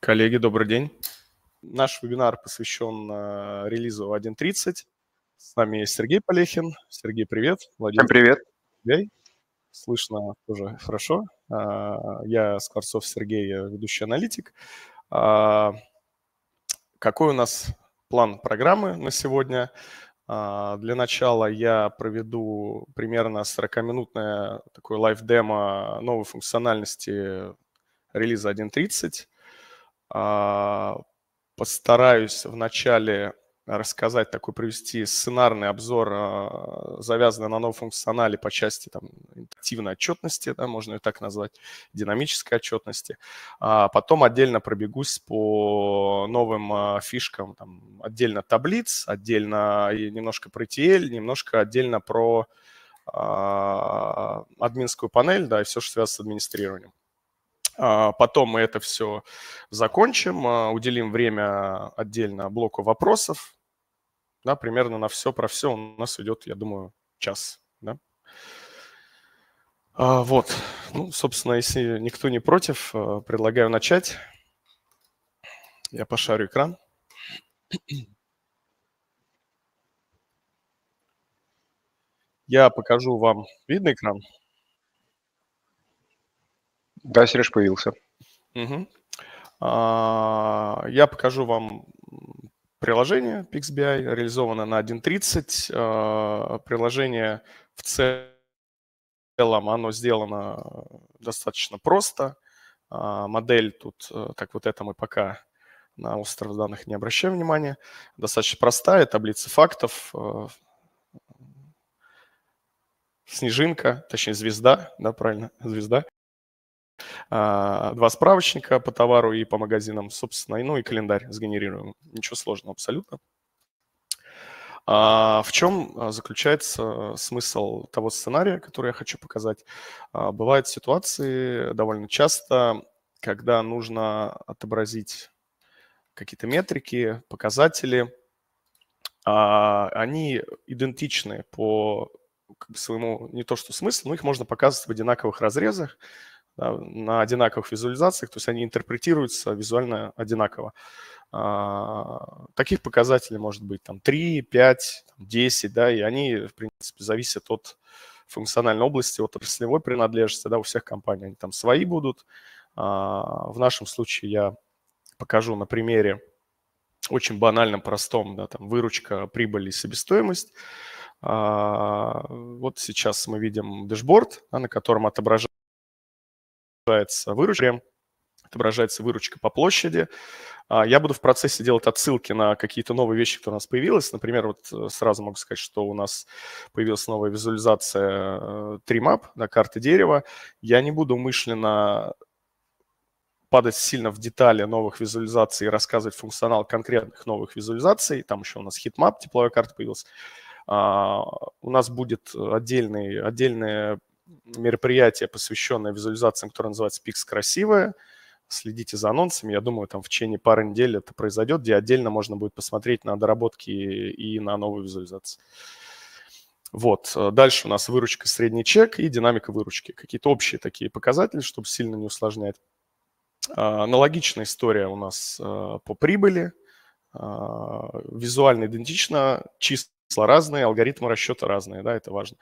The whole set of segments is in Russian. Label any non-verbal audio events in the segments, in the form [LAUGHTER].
Коллеги, добрый день. Наш вебинар посвящен э, релизу 1.30. С нами есть Сергей Полехин. Сергей, привет. Владимир, Всем привет. Сергей. Слышно тоже хорошо. Э, я Скворцов Сергей, я ведущий аналитик. Э, какой у нас план программы на сегодня? Для начала я проведу примерно 40-минутное такое лайв-демо новой функциональности релиза 1.30. А, постараюсь вначале рассказать такой, привести сценарный обзор, а, завязанный на новом функционале по части там, интерактивной отчетности, да, можно и так назвать, динамической отчетности. А потом отдельно пробегусь по новым а, фишкам, там, отдельно таблиц, отдельно немножко про TL, немножко отдельно про админскую панель, да, и все, что связано с администрированием. А потом мы это все закончим, а, уделим время отдельно блоку вопросов. Да, примерно на все про все у нас идет, я думаю, час. Да? А, вот. Ну, собственно, если никто не против, а, предлагаю начать. Я пошарю экран. Я покажу вам. Видно экран? Да, Сереж появился. Угу. А, я покажу вам приложение PixBI, реализованное на 1.30. А, приложение в целом, оно сделано достаточно просто. А, модель тут, так э, вот это мы пока на остров данных не обращаем внимания. Достаточно простая, таблица фактов, э, снежинка, точнее звезда, да, правильно, звезда. А, два справочника по товару и по магазинам, собственно, ну и календарь сгенерируем. Ничего сложного абсолютно. А в чем а, заключается э, смысл того сценария, который я хочу показать? А, бывают ситуации довольно часто, когда нужно отобразить какие-то метрики, показатели. Они идентичны по как бы своему не то что смыслу, но их можно показывать в одинаковых разрезах, да, на одинаковых визуализациях, то есть они интерпретируются визуально одинаково. А, таких показателей может быть там 3, 5, 10, да, и они, в принципе, зависят от функциональной области, от отраслевой принадлежности, да, у всех компаний они там свои будут. А, в нашем случае я покажу на примере очень банальном, простом, да, там выручка, прибыль и себестоимость. А, вот сейчас мы видим дэшборд, да, на котором отображается отображается выручка, отображается выручка по площади. А, я буду в процессе делать отсылки на какие-то новые вещи, которые у нас появились. Например, вот э, сразу могу сказать, что у нас появилась новая визуализация Map э, на карты дерева. Я не буду умышленно падать сильно в детали новых визуализаций и рассказывать функционал конкретных новых визуализаций. Там еще у нас хитмап, тепловая карта появилась. А, у нас будет отдельный, отдельная мероприятие, посвященное визуализациям, которое называется «Пикс красивая». Следите за анонсами. Я думаю, там в течение пары недель это произойдет, где отдельно можно будет посмотреть на доработки и на новую визуализацию. Вот. Дальше у нас выручка, средний чек и динамика выручки. Какие-то общие такие показатели, чтобы сильно не усложнять. А, аналогичная история у нас а, по прибыли. А, визуально идентично, числа разные, алгоритмы расчета разные, да, это важно.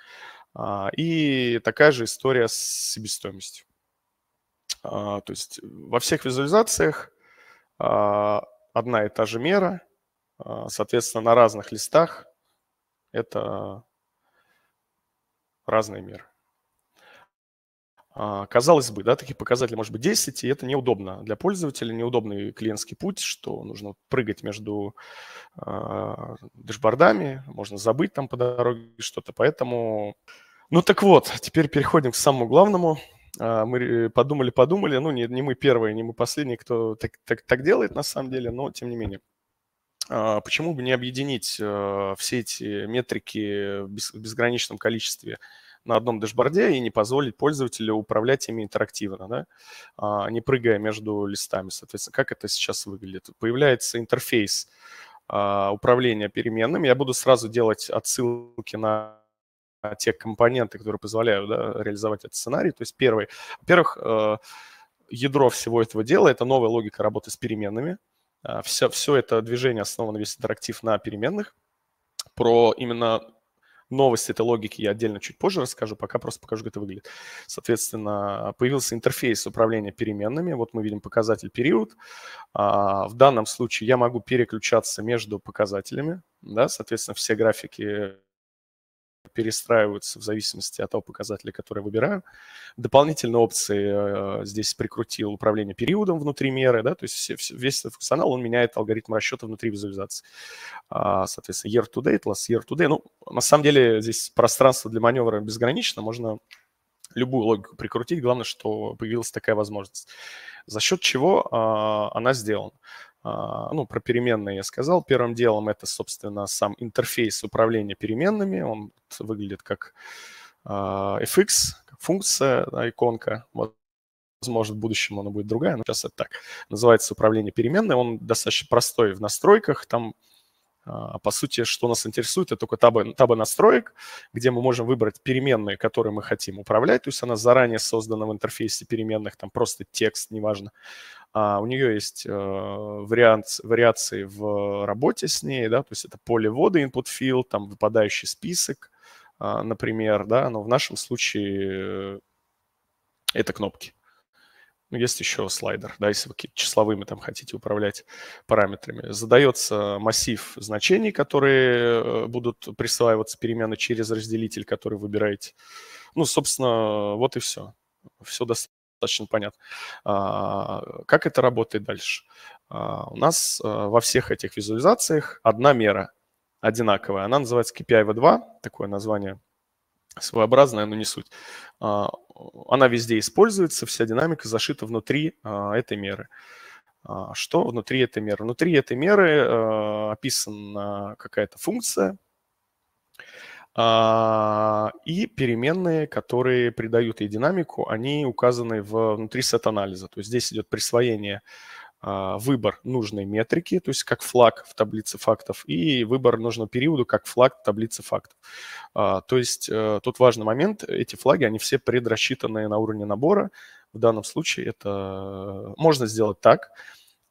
А, и такая же история с себестоимостью. А, то есть э, во всех визуализациях а, одна и та же мера, соответственно, на разных листах это разные меры. А, казалось бы, да, такие показатели, может быть 10, и это неудобно для пользователя, неудобный клиентский путь, что нужно прыгать между э, а, дашбордами, можно забыть там по дороге что-то, поэтому... Ну так вот, теперь переходим к самому главному. А, мы подумали-подумали, э, ну не, не мы первые, не мы последние, кто так, так, так делает на самом деле, но тем не менее. Почему бы не объединить э, все эти метрики в безграничном количестве на одном дашборде и не позволить пользователю управлять ими интерактивно, да, а, не прыгая между листами. Соответственно, как это сейчас выглядит? Появляется интерфейс а, управления переменными. Я буду сразу делать отсылки на те компоненты, которые позволяют да, реализовать этот сценарий. То есть первый, во-первых, э, ядро всего этого дела – это новая логика работы с переменными. Все, а, все это движение основано весь интерактив на переменных. Про именно новость этой логики я отдельно чуть позже расскажу, пока просто покажу, как это выглядит. Соответственно, появился интерфейс управления переменными. Вот мы видим показатель период. А, в данном случае я могу переключаться между показателями. Да, соответственно, все графики перестраиваются в зависимости от того показателя, который я выбираю. Дополнительные опции э, здесь прикрутил управление периодом внутри меры, да, то есть все, все, весь этот функционал, он меняет алгоритм расчета внутри визуализации. А, соответственно, year to date, last year to date. Ну, на самом деле здесь пространство для маневра безгранично, можно любую логику прикрутить, главное, что появилась такая возможность. За счет чего э, она сделана? А, ну, про переменные я сказал. Первым делом это, собственно, сам интерфейс управления переменными. Он выглядит как а, fx, как функция, иконка. Вот возможно, в будущем она будет другая, но сейчас это так. Называется управление переменной. Он достаточно простой в настройках. Там а, по сути, что нас интересует, это только табы, табы настроек, где мы можем выбрать переменные, которые мы хотим управлять. То есть она заранее создана в интерфейсе переменных, там просто текст, неважно. А у нее есть э, вариант, вариации в работе с ней, да, то есть это поле ввода, input field, там выпадающий список, а, например, да, но в нашем случае это кнопки ну, есть еще слайдер, да, если вы какие-то числовыми там хотите управлять параметрами. Задается массив значений, которые э, будут присваиваться перемены через разделитель, который выбираете. Ну, собственно, вот и все. Все достаточно понятно. А, как это работает дальше? А, у нас э, во всех этих визуализациях одна мера одинаковая. Она называется KPI V2, такое название своеобразное, но не суть. А, она везде используется, вся динамика зашита внутри а, этой меры. А, что внутри этой меры? Внутри этой меры а, описана какая-то функция и переменные, которые придают ей динамику, они указаны внутри сет-анализа. То есть здесь идет присвоение а, выбор нужной метрики, то есть как флаг в таблице фактов, и выбор нужного периода как флаг в таблице фактов. А, то есть э, тут важный момент, эти флаги, они все предрасчитанные на уровне набора. В данном случае это э, можно сделать так,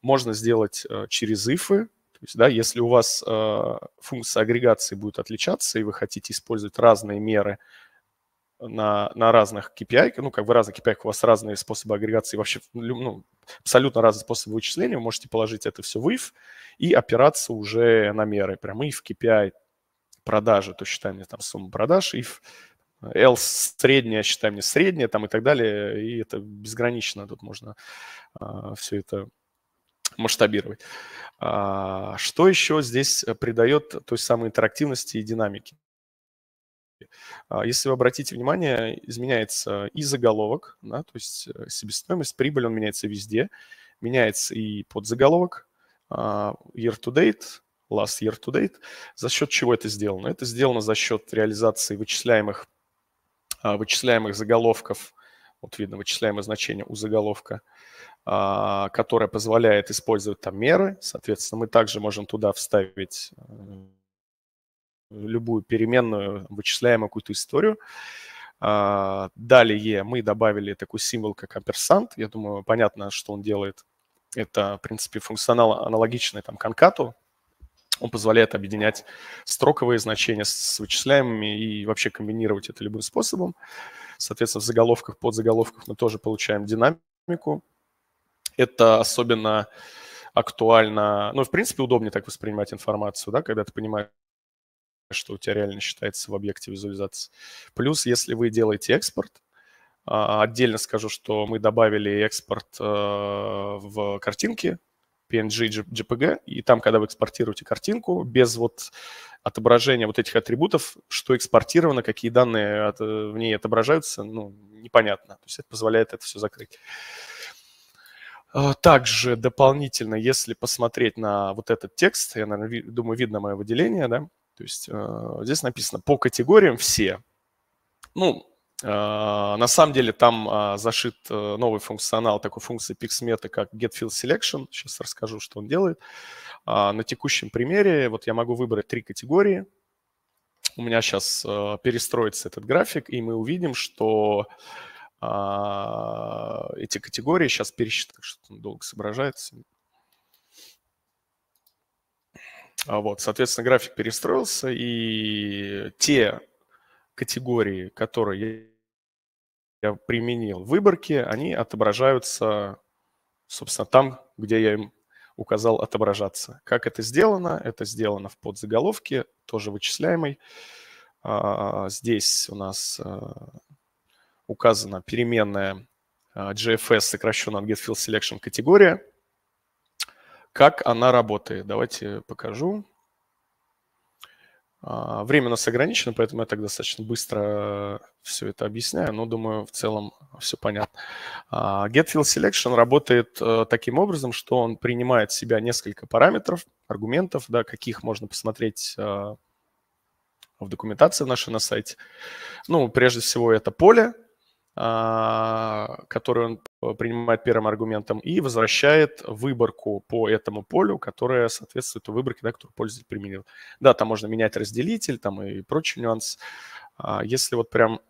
можно сделать э, через ифы, то есть, да, если у вас э, функция агрегации будет отличаться, и вы хотите использовать разные меры на, на разных KPI, ну, как бы разных KPI, у вас разные способы агрегации, вообще, ну, ну, абсолютно разные способы вычисления, вы можете положить это все в if и опираться уже на меры, прям if, KPI, продажи, то считаем мне там сумму продаж, if, else средняя, считаем мне средняя, там и так далее, и это безгранично, тут можно а, все это масштабировать. А, что еще здесь э, придает той самой интерактивности и динамики? А, если вы обратите внимание, изменяется и заголовок, да, то есть э, себестоимость, прибыль, он меняется везде. Меняется и подзаголовок, а, year to date, last year to date. За счет чего это сделано? Это сделано за счет реализации вычисляемых, а, вычисляемых заголовков, вот видно вычисляемое значение у заголовка, которое позволяет использовать там меры. Соответственно, мы также можем туда вставить э, любую переменную, вычисляем какую-то историю. А, далее мы добавили такой символ, как амперсант. Я думаю, понятно, что он делает. Это, в принципе, функционал аналогичный там конкату. Он позволяет объединять строковые значения с вычисляемыми и вообще комбинировать это любым способом. Соответственно, в заголовках, подзаголовках мы тоже получаем динамику. Это особенно актуально, ну, в принципе, удобнее так воспринимать информацию, да, когда ты понимаешь, что у тебя реально считается в объекте визуализации. Плюс, если вы делаете экспорт, а, отдельно скажу, что мы добавили экспорт э, в картинки PNG, JPG, и там, когда вы экспортируете картинку, без вот отображения вот этих атрибутов, что экспортировано, какие данные от, э, в ней отображаются, ну, непонятно. То есть это позволяет это все закрыть. А, также дополнительно, если посмотреть на вот этот текст, я, наверное, думаю, видно мое выделение, да, то есть а, здесь написано по категориям все. Ну, а, на самом деле там а, зашит э, новый функционал такой функции PixMeta, как GetFieldSelection. Сейчас расскажу, что он делает. На текущем примере вот я могу выбрать три категории. У меня сейчас э, перестроится этот график, и мы увидим, что эти категории сейчас пересчитаны. Что-то долго соображается. А вот, соответственно, график перестроился, и те категории, которые я применил в выборке, они отображаются, собственно, там, где я им указал отображаться. Как это сделано? Это сделано в подзаголовке, тоже вычисляемой. А, здесь у нас э, указана переменная э, GFS, сокращенно от GetField категория как она работает. Давайте покажу. А, время у нас ограничено, поэтому я так достаточно быстро все это объясняю, но думаю, в целом все понятно. А, GetField Selection работает э, таким образом, что он принимает в себя несколько параметров, аргументов, да, каких можно посмотреть э, в документации нашей на сайте. Ну, прежде всего, это поле, а, который он принимает первым аргументом, и возвращает выборку по этому полю, которая соответствует выборке, да, которую пользователь применил. Да, там можно менять разделитель там и прочий нюанс. А, если вот прям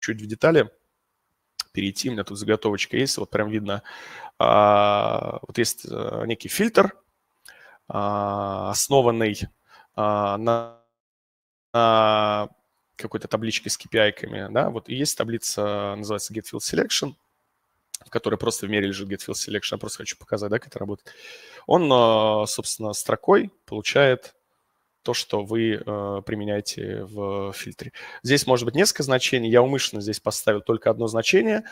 чуть в детали перейти, у меня тут заготовочка есть, вот прям видно, а, вот есть э, некий фильтр, основанный на какой-то табличкой с KPI-ками, да, вот и есть таблица, называется Get Field Selection, в которой просто в мере лежит Get Field Selection, я просто хочу показать, да, как это работает. Он, э, собственно, строкой получает то, что вы э, применяете в фильтре. Здесь может быть несколько значений. Я умышленно здесь поставил только одно значение.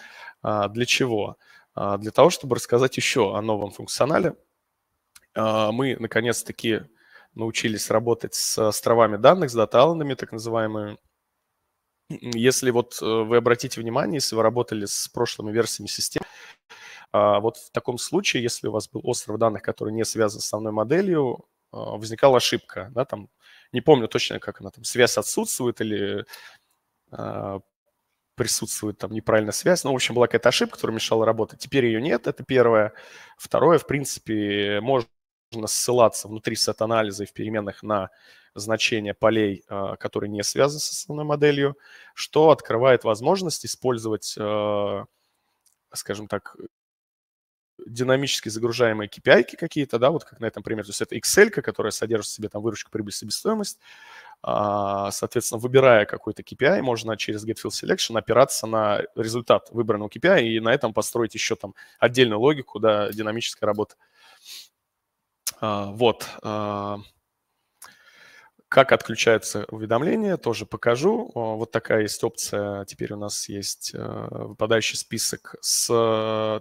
А, для чего? А, для того, чтобы рассказать еще о новом функционале. А, мы, наконец-таки, научились работать с островами данных, с дата так называемыми, если вот э, вы обратите внимание, если вы работали с прошлыми версиями системы, а, вот в таком случае, если у вас был остров данных, который не связан с основной моделью, а, возникала ошибка, да, там, не помню точно, как она там, связь отсутствует или а, присутствует там неправильная связь. Ну, в общем, была какая-то ошибка, которая мешала работать. Теперь ее нет, это первое. Второе, в принципе, можно ссылаться внутри сет-анализа и в переменных на значения полей, а, которые не связаны с основной моделью, что открывает возможность использовать, а, скажем так, динамически загружаемые KPI какие-то, да, вот как на этом примере, то есть это Excel, которая содержит в себе там выручку, прибыль, себестоимость, а, соответственно, выбирая какой-то KPI, можно через GetFill Selection опираться на результат выбранного KPI и на этом построить еще там отдельную логику, да, динамической работы. Вот. Как отключаются уведомления, тоже покажу. Вот такая есть опция. Теперь у нас есть э, выпадающий список с э,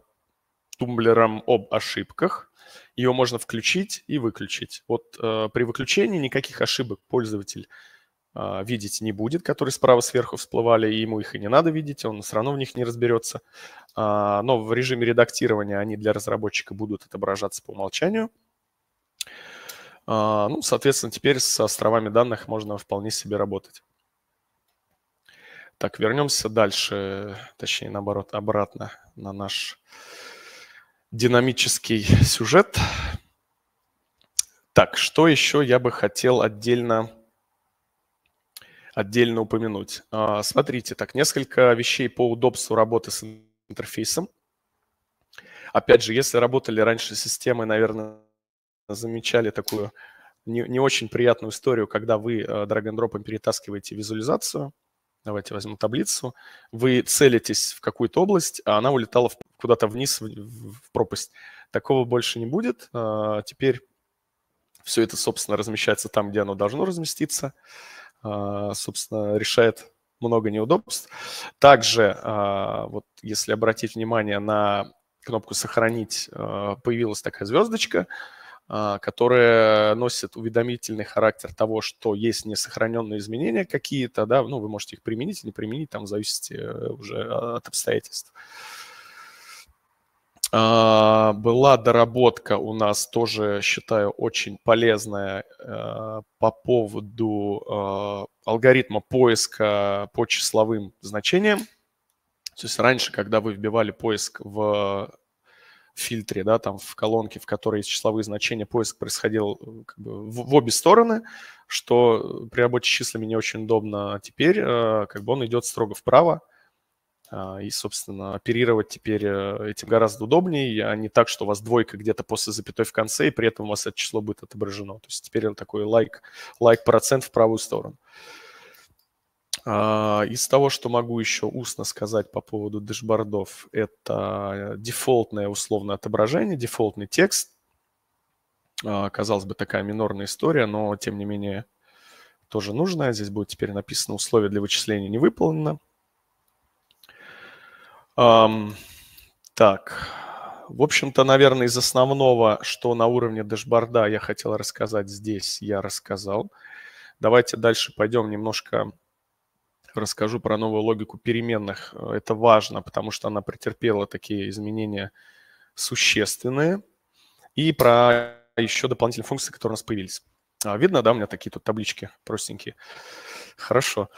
тумблером об ошибках. Ее можно включить и выключить. Вот э, при выключении никаких ошибок пользователь видеть не будет, которые справа сверху всплывали, и ему их и не надо видеть, он все равно в них не разберется. А, но в режиме редактирования они для разработчика будут отображаться по умолчанию – а, ну, соответственно, теперь с островами данных можно вполне себе работать. Так, вернемся дальше, точнее, наоборот, обратно на наш динамический сюжет. Так, что еще я бы хотел отдельно, отдельно упомянуть? А, смотрите, так, несколько вещей по удобству работы с интерфейсом. Опять же, если работали раньше системы, наверное, замечали такую не, не очень приятную историю, когда вы драгондропом э, перетаскиваете визуализацию, давайте возьму таблицу, вы целитесь в какую-то область, а она улетала куда-то вниз, в, в пропасть. Такого больше не будет. А, теперь все это, собственно, размещается там, где оно должно разместиться. А, собственно, решает много неудобств. Также, а, вот если обратить внимание на кнопку «Сохранить», э, появилась такая звездочка – а, которые носят уведомительный характер того, что есть несохраненные изменения какие-то, да, ну, вы можете их применить, или не применить, там, в зависимости э, уже а, от обстоятельств. А, была доработка у нас тоже, считаю, очень полезная э, по поводу алгоритма поиска по числовым значениям. То есть раньше, когда вы вбивали поиск в фильтре, да, там в колонке, в которой есть числовые значения, поиск происходил э, как бы в, в обе стороны, что при работе с числами не очень удобно. А теперь э, как бы он идет строго вправо, а, и, собственно, оперировать теперь э, этим гораздо удобнее, а не так, что у вас двойка где-то после запятой в конце, и при этом у вас это число будет отображено. То есть теперь он такой лайк, лайк процент в правую сторону. А, из того, что могу еще устно сказать по поводу дэшбордов, это э, дефолтное условное отображение, дефолтный текст. А, казалось бы, такая минорная история, но тем не менее тоже нужная. Здесь будет теперь написано «Условие для вычисления не выполнено». Так, в общем-то, наверное, из основного, что на уровне дэшборда я хотел рассказать здесь, я рассказал. Давайте дальше пойдем немножко расскажу про новую логику переменных. Э, это важно, потому что она претерпела такие изменения существенные. И про еще дополнительные функции, которые у нас появились. А, видно, да, у меня такие тут таблички простенькие? Хорошо.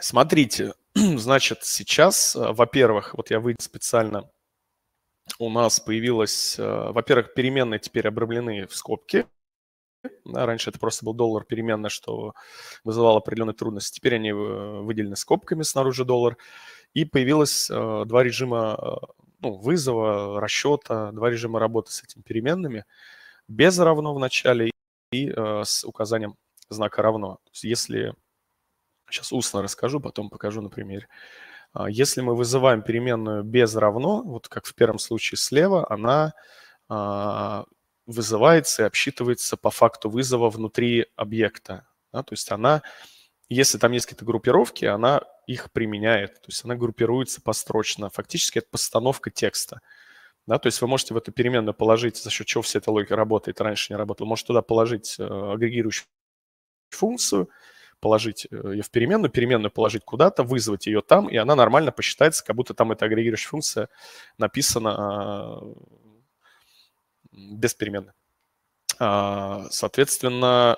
Смотрите, [CLEARS THROAT] значит, сейчас, э, во-первых, вот я выйду специально, у нас появилась, э, во-первых, переменные теперь обрамлены в скобки, да, раньше это просто был доллар переменный, что вызывало определенные трудности. Теперь они э, выделены скобками снаружи доллар. И появилось э, два режима э, ну, вызова, расчета, два режима работы с этими переменными. Без равно в начале и э, с указанием знака равно. если... Сейчас устно расскажу, потом покажу на примере. А, если мы вызываем переменную без равно, вот как в первом случае слева, она а, вызывается и обсчитывается по факту вызова внутри объекта. Да? То есть она, если там есть какие-то группировки, она их применяет, то есть она группируется построчно. Фактически это постановка текста. Да, то есть вы можете в эту переменную положить, за счет чего вся эта логика работает, раньше не работала, можете туда положить э, агрегирующую функцию, положить э, ее в переменную, переменную положить куда-то, вызвать ее там, и она нормально посчитается, как будто там эта агрегирующая функция написана а, без переменной. А, соответственно,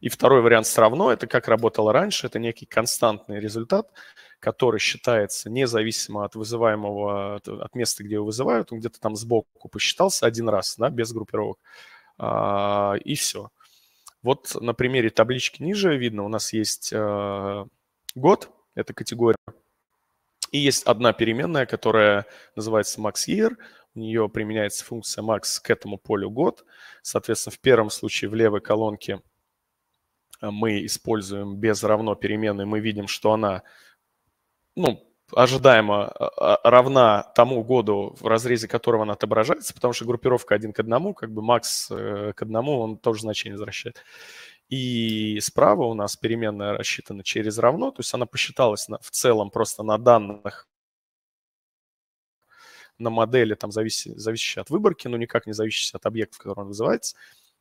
и второй вариант все равно, это как работало раньше, это некий константный результат, который считается независимо от вызываемого, от места, где его вызывают, он где-то там сбоку посчитался один раз, да, без группировок, а, и все. Вот на примере таблички ниже видно, у нас есть э, год, это категория, и есть одна переменная, которая называется max year, у нее применяется функция max к этому полю год. Соответственно, в первом случае в левой колонке э, мы используем без равно переменной, мы видим, что она ну, ожидаемо э, э, равна тому году, в разрезе которого она отображается, потому что группировка один к одному, как бы макс к одному, он тоже значение возвращает. И справа у нас переменная рассчитана через равно, то есть она посчиталась на, в целом просто на данных на модели, там, завис, зависящей от выборки, но никак не зависящей от объекта, в котором он вызывается.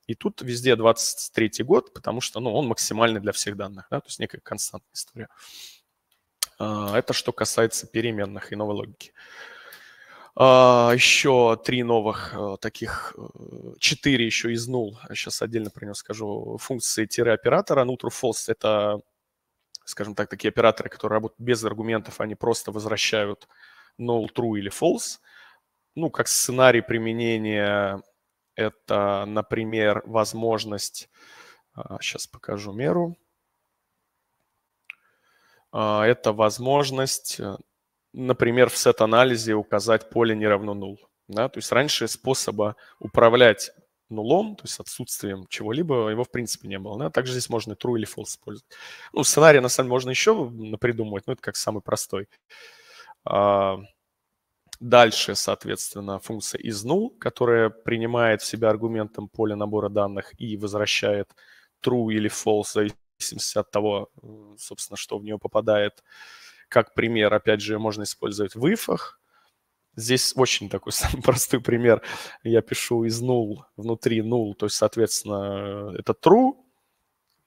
И тут везде 23 год, потому что ну, он максимальный для всех данных, да, то есть некая константная история. А, это что касается переменных и новой логики. А, еще три новых э, таких, э, четыре еще из нул, сейчас отдельно про него скажу, функции оператора. Ну, true false — это, скажем так, такие операторы, которые работают без аргументов, они просто возвращают null, true или false. Ну, как сценарий применения это, например, возможность... Сейчас а, покажу меру. А, это возможность, э, например, в сет-анализе указать поле не равно null. Да? То есть раньше способа управлять нулом, то есть отсутствием чего-либо, его в принципе не было. Да? Также здесь можно true или false использовать. Ну, сценарий, на самом деле, можно еще напридумывать, но это как самый простой. Uh, а, дальше, соответственно, функция из null, которая принимает в себя аргументом поле набора данных и возвращает true или false, в зависимости от того, собственно, что в нее попадает. Как пример, опять же, можно использовать в if. -ах. Здесь очень такой [LAUGHS] самый простой пример. Я пишу из null, внутри null, то есть, соответственно, это true,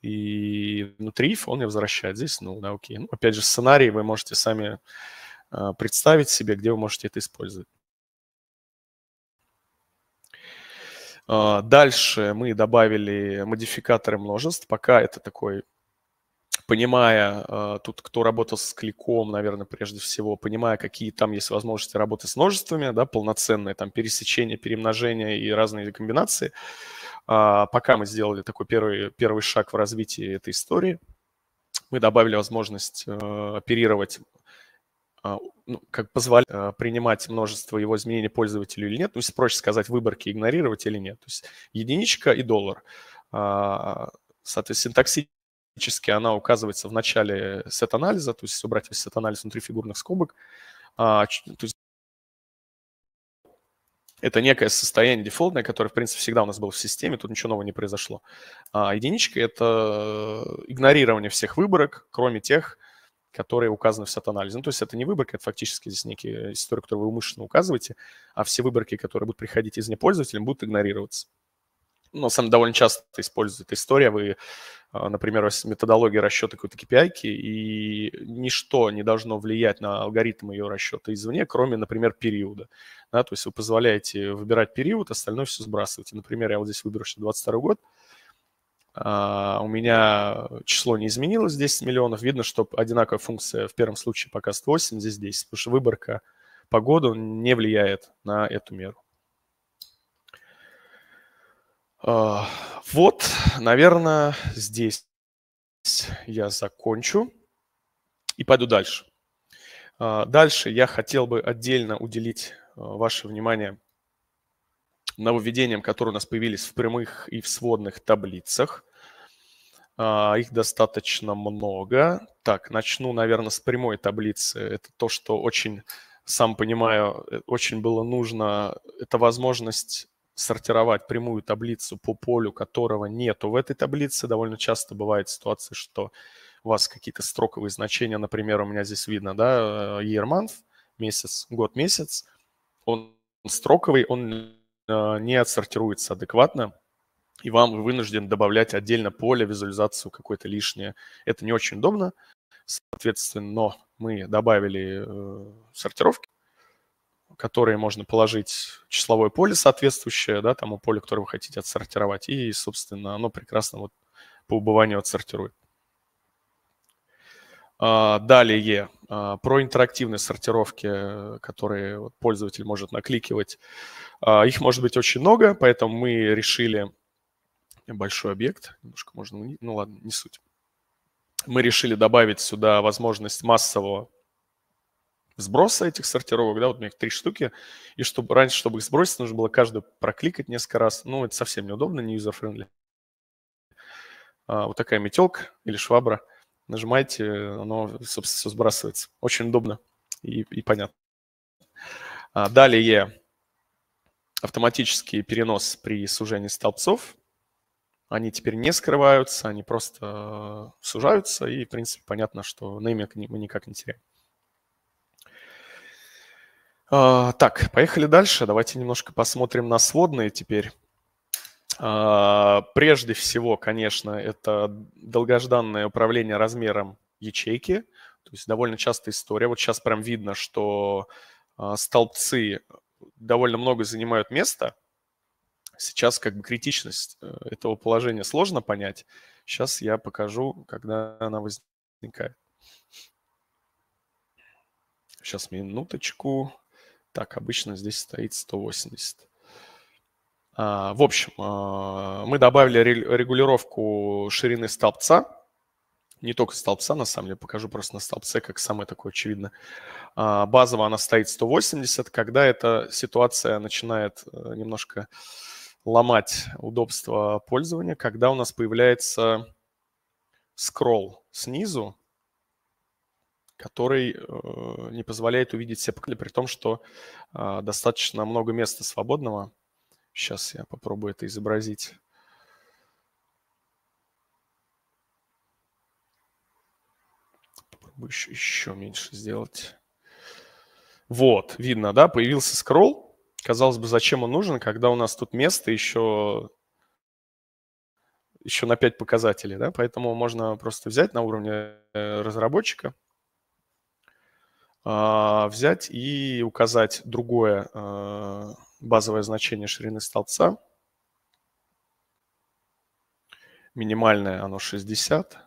и внутри if он мне возвращает. Здесь null, да, окей. Ну, опять же, сценарий вы можете сами а, представить себе, где вы можете это использовать. А, дальше мы добавили модификаторы множеств. Пока это такой, понимая, а, тут кто работал с кликом, наверное, прежде всего, понимая, какие там есть возможности работы с множествами, да, полноценные, там пересечения, перемножения и разные комбинации. Пока мы сделали такой первый, первый шаг в развитии этой истории, мы добавили возможность оперировать а, ну, как позволяет а, принимать множество его изменений пользователю или нет. То ну, есть проще сказать, выборки игнорировать или нет. То есть единичка и доллар. А, соответственно, синтаксически она указывается в начале сет-анализа, то есть если убрать весь сет-анализ внутри фигурных скобок, то есть это некое состояние дефолтное, которое, в принципе, всегда у нас было в системе, тут ничего нового не произошло. А единичка — это э, игнорирование всех выборок, кроме тех, которые указаны в сатанализе. Ну, то есть это не выборка, это фактически здесь некие э, истории, которые вы умышленно указываете, а все выборки, которые будут приходить извне пользователям, будут игнорироваться. Но сам довольно часто используется эта история. Вы, э, например, у вас методология расчета какой-то KPI, и ничто не должно влиять на алгоритм ее расчета извне, кроме, например, периода. Да, то есть вы позволяете выбирать период, остальное все сбрасываете. Например, я вот здесь выберу, что 22 год – а, у меня число не изменилось, 10 миллионов. Видно, что одинаковая функция в первом случае показывает 8, здесь 10, потому что выборка по году не влияет на эту меру. А, вот, наверное, здесь я закончу и пойду дальше. А, дальше я хотел бы отдельно уделить ваше внимание – нововведениям, которые у нас появились в прямых и в сводных таблицах. А, их достаточно много. Так, начну, наверное, с прямой таблицы. Это то, что очень, сам понимаю, э, очень было нужно. Это возможность сортировать прямую таблицу по полю, которого нету в этой таблице. Довольно часто бывает ситуация, что у вас какие-то строковые значения, например, у меня здесь видно, да, э, year, month, месяц, год, месяц, он строковый, он а, не отсортируется адекватно, и вам вынужден добавлять отдельно поле, визуализацию какое-то лишнее. Это не очень удобно, соответственно, но мы добавили э, сортировки, которые можно положить числовое поле соответствующее, да, тому поле которое вы хотите отсортировать, и, собственно, оно прекрасно вот по убыванию отсортирует. А, далее, а, про интерактивные сортировки, которые пользователь может накликивать. А, их может быть очень много, поэтому мы решили большой объект. Немножко можно... Ну ладно, не суть. Мы решили добавить сюда возможность массового сброса этих сортировок, да, вот у меня их три штуки, и чтобы раньше, чтобы их сбросить, нужно было каждый прокликать несколько раз, ну, это совсем неудобно, не юзер-френдли. вот такая метелка или швабра – нажимаете, оно, собственно, все сбрасывается. Очень удобно и, и понятно. А, далее автоматический перенос при сужении столбцов. Они теперь не скрываются, они просто э, сужаются, и, в принципе, понятно, что нейминг мы никак не теряем. А, так, поехали дальше. Давайте немножко посмотрим на сводные теперь. А, прежде всего, конечно, это долгожданное управление размером ячейки. То есть довольно частая история. Вот сейчас прям видно, что а, столбцы довольно много занимают места. Сейчас как бы критичность э, этого положения сложно понять. Сейчас я покажу, когда она возникает. Сейчас минуточку. Так, обычно здесь стоит 180. А, в общем, а, мы добавили регулировку ширины столбца, не только столбца, на самом деле, покажу просто на столбце, как самое такое очевидно. А, базово она стоит 180, когда эта ситуация начинает э, немножко ломать удобство пользования, когда у нас появляется скролл снизу, который э, не позволяет увидеть все пакли, при том, что достаточно много места свободного – Сейчас я попробую это изобразить. Попробую еще, еще меньше сделать. Вот, видно, да, появился скролл. Казалось бы, зачем он нужен, когда у нас тут место еще, еще на 5 показателей, да? Поэтому можно просто взять на уровне э, разработчика, а, взять и указать другое э, базовое значение ширины столбца. Минимальное оно 60.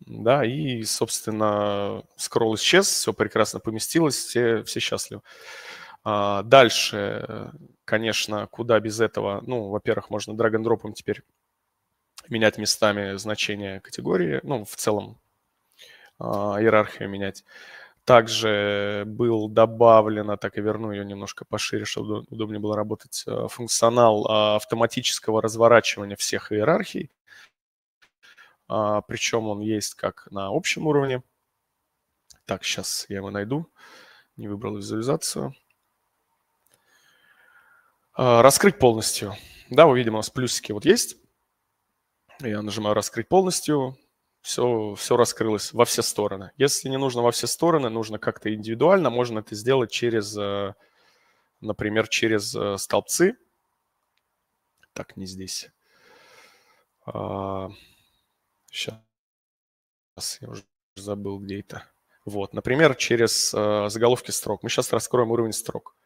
Да, и, собственно, скролл исчез, все прекрасно поместилось, все, все счастливы. А, дальше, конечно, куда без этого? Ну, во-первых, можно драг дропом теперь менять местами значение категории, ну, в целом а, иерархию менять. Также был добавлен, а так и верну ее немножко пошире, чтобы удобнее было работать, э, функционал а, автоматического разворачивания всех иерархий. А, Причем он есть как на общем уровне. Так, сейчас я его найду. Не выбрал визуализацию. А, раскрыть полностью. Да, вы видим, у нас плюсики вот есть. Я нажимаю «Раскрыть полностью» все, все раскрылось во все стороны. Если не нужно во все стороны, нужно как-то индивидуально, можно это сделать через, э, например, через э, столбцы. Так, не здесь. Сейчас а, я уже забыл, где это. Вот, например, через э, заголовки строк. Мы сейчас раскроем уровень строк.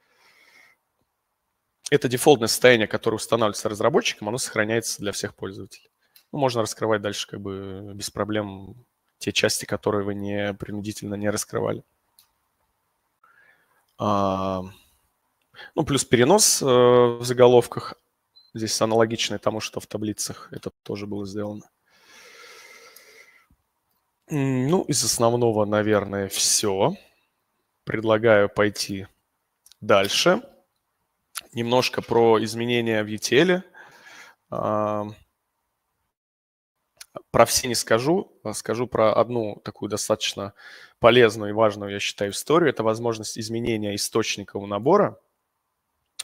Это дефолтное состояние, которое устанавливается разработчиком, оно сохраняется для всех пользователей ну, можно раскрывать дальше как бы без проблем те части, которые вы не принудительно не раскрывали. А, ну, плюс перенос э, в заголовках. Здесь аналогичный тому, что в таблицах. Это тоже было сделано. Ну, из основного, наверное, все. Предлагаю пойти дальше. Немножко про изменения в ETL. Про все не скажу, а скажу про одну такую достаточно полезную и важную, я считаю, историю. Это возможность изменения источника у набора.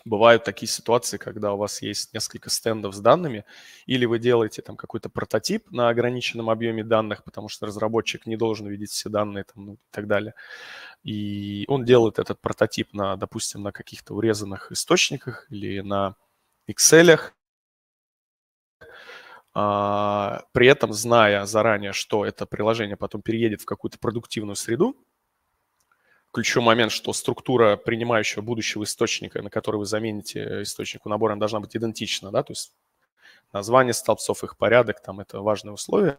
Бывают такие ситуации, когда у вас есть несколько стендов с данными, или вы делаете там какой-то прототип на ограниченном объеме данных, потому что разработчик не должен видеть все данные там, ну, и так далее. И он делает этот прототип на, допустим, на каких-то урезанных источниках или на Excel, а, при этом зная заранее, что это приложение потом переедет в какую-то продуктивную среду, ключевой момент, что структура принимающего будущего источника, на который вы замените источнику набора, она должна быть идентична, да, то есть название столбцов, их порядок, там это важное условие.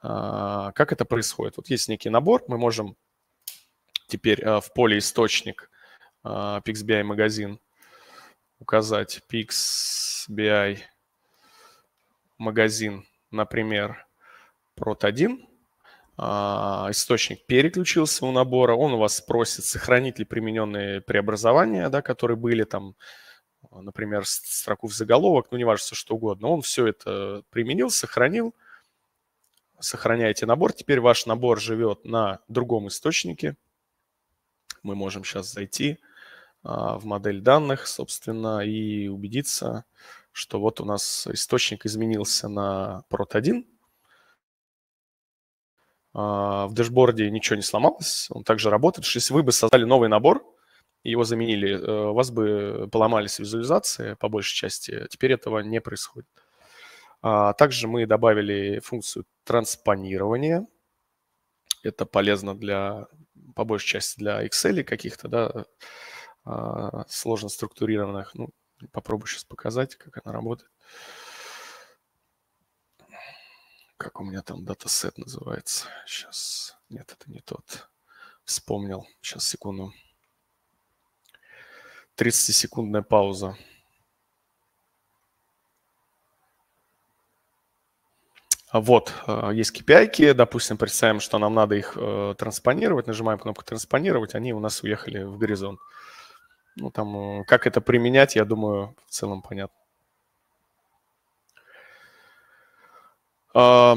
А, как это происходит? Вот есть некий набор, мы можем теперь а, в поле источник PixBI магазин указать PixBI магазин, например, прот 1 а, источник переключился у набора, он у вас спросит, сохранить ли примененные преобразования, да, которые были там, например, строку в заголовок, ну, неважно, все что угодно. Он все это применил, сохранил, сохраняете набор. Теперь ваш набор живет на другом источнике. Мы можем сейчас зайти а, в модель данных, собственно, и убедиться, что вот у нас источник изменился на прот 1, а, в дэшборде ничего не сломалось, он также работает. Если вы бы создали новый набор, его заменили, э, у вас бы поломались визуализации по большей части. Теперь этого не происходит. А, также мы добавили функцию транспонирования. Это полезно для, по большей части для Excel каких-то, да, а, сложно структурированных. Ну, Попробую сейчас показать, как она работает. Как у меня там датасет называется. Сейчас. Нет, это не тот. Вспомнил. Сейчас, секунду. 30-секундная пауза. А вот, э, есть KPI, допустим, представим, что нам надо их э, транспонировать, нажимаем кнопку «Транспонировать», они у нас уехали в горизонт. Ну, там, э, как это применять, я думаю, в целом понятно. А,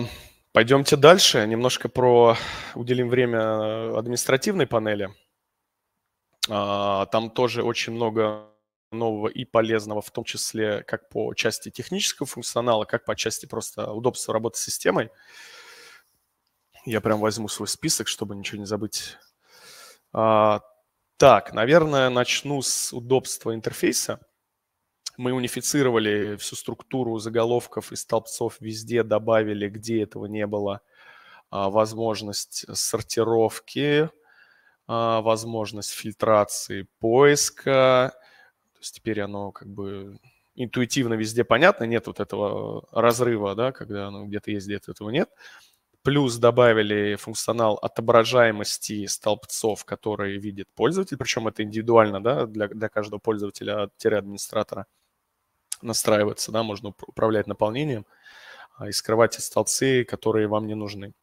пойдемте дальше. Немножко про уделим время административной панели. А, там тоже очень много нового и полезного, в том числе как по части технического функционала, как по части просто удобства работы с системой. Я прям возьму свой список, чтобы ничего не забыть. А, так, наверное, начну с удобства интерфейса. Мы унифицировали всю структуру заголовков и столбцов везде, добавили, где этого не было, а, возможность сортировки, а, возможность фильтрации поиска. То есть теперь оно как бы интуитивно везде понятно, нет вот этого разрыва, да, когда оно где-то есть, где-то этого нет. Плюс добавили функционал отображаемости столбцов, которые видит пользователь, причем это индивидуально да, для, для каждого пользователя, администратора настраивается, да, можно управлять наполнением а, и скрывать те столбцы, которые вам не нужны.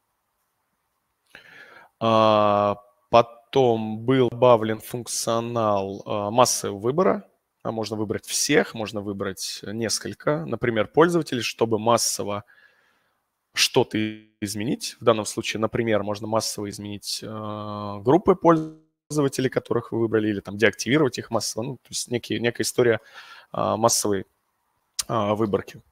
А, потом был добавлен функционал а, массы выбора. Можно выбрать всех, можно выбрать несколько, например, пользователей, чтобы массово что-то изменить. В данном случае, например, можно массово изменить э, группы пользователей, которых вы выбрали, или там деактивировать их массово. Ну, то есть некие, некая история э, массовой э, выборки.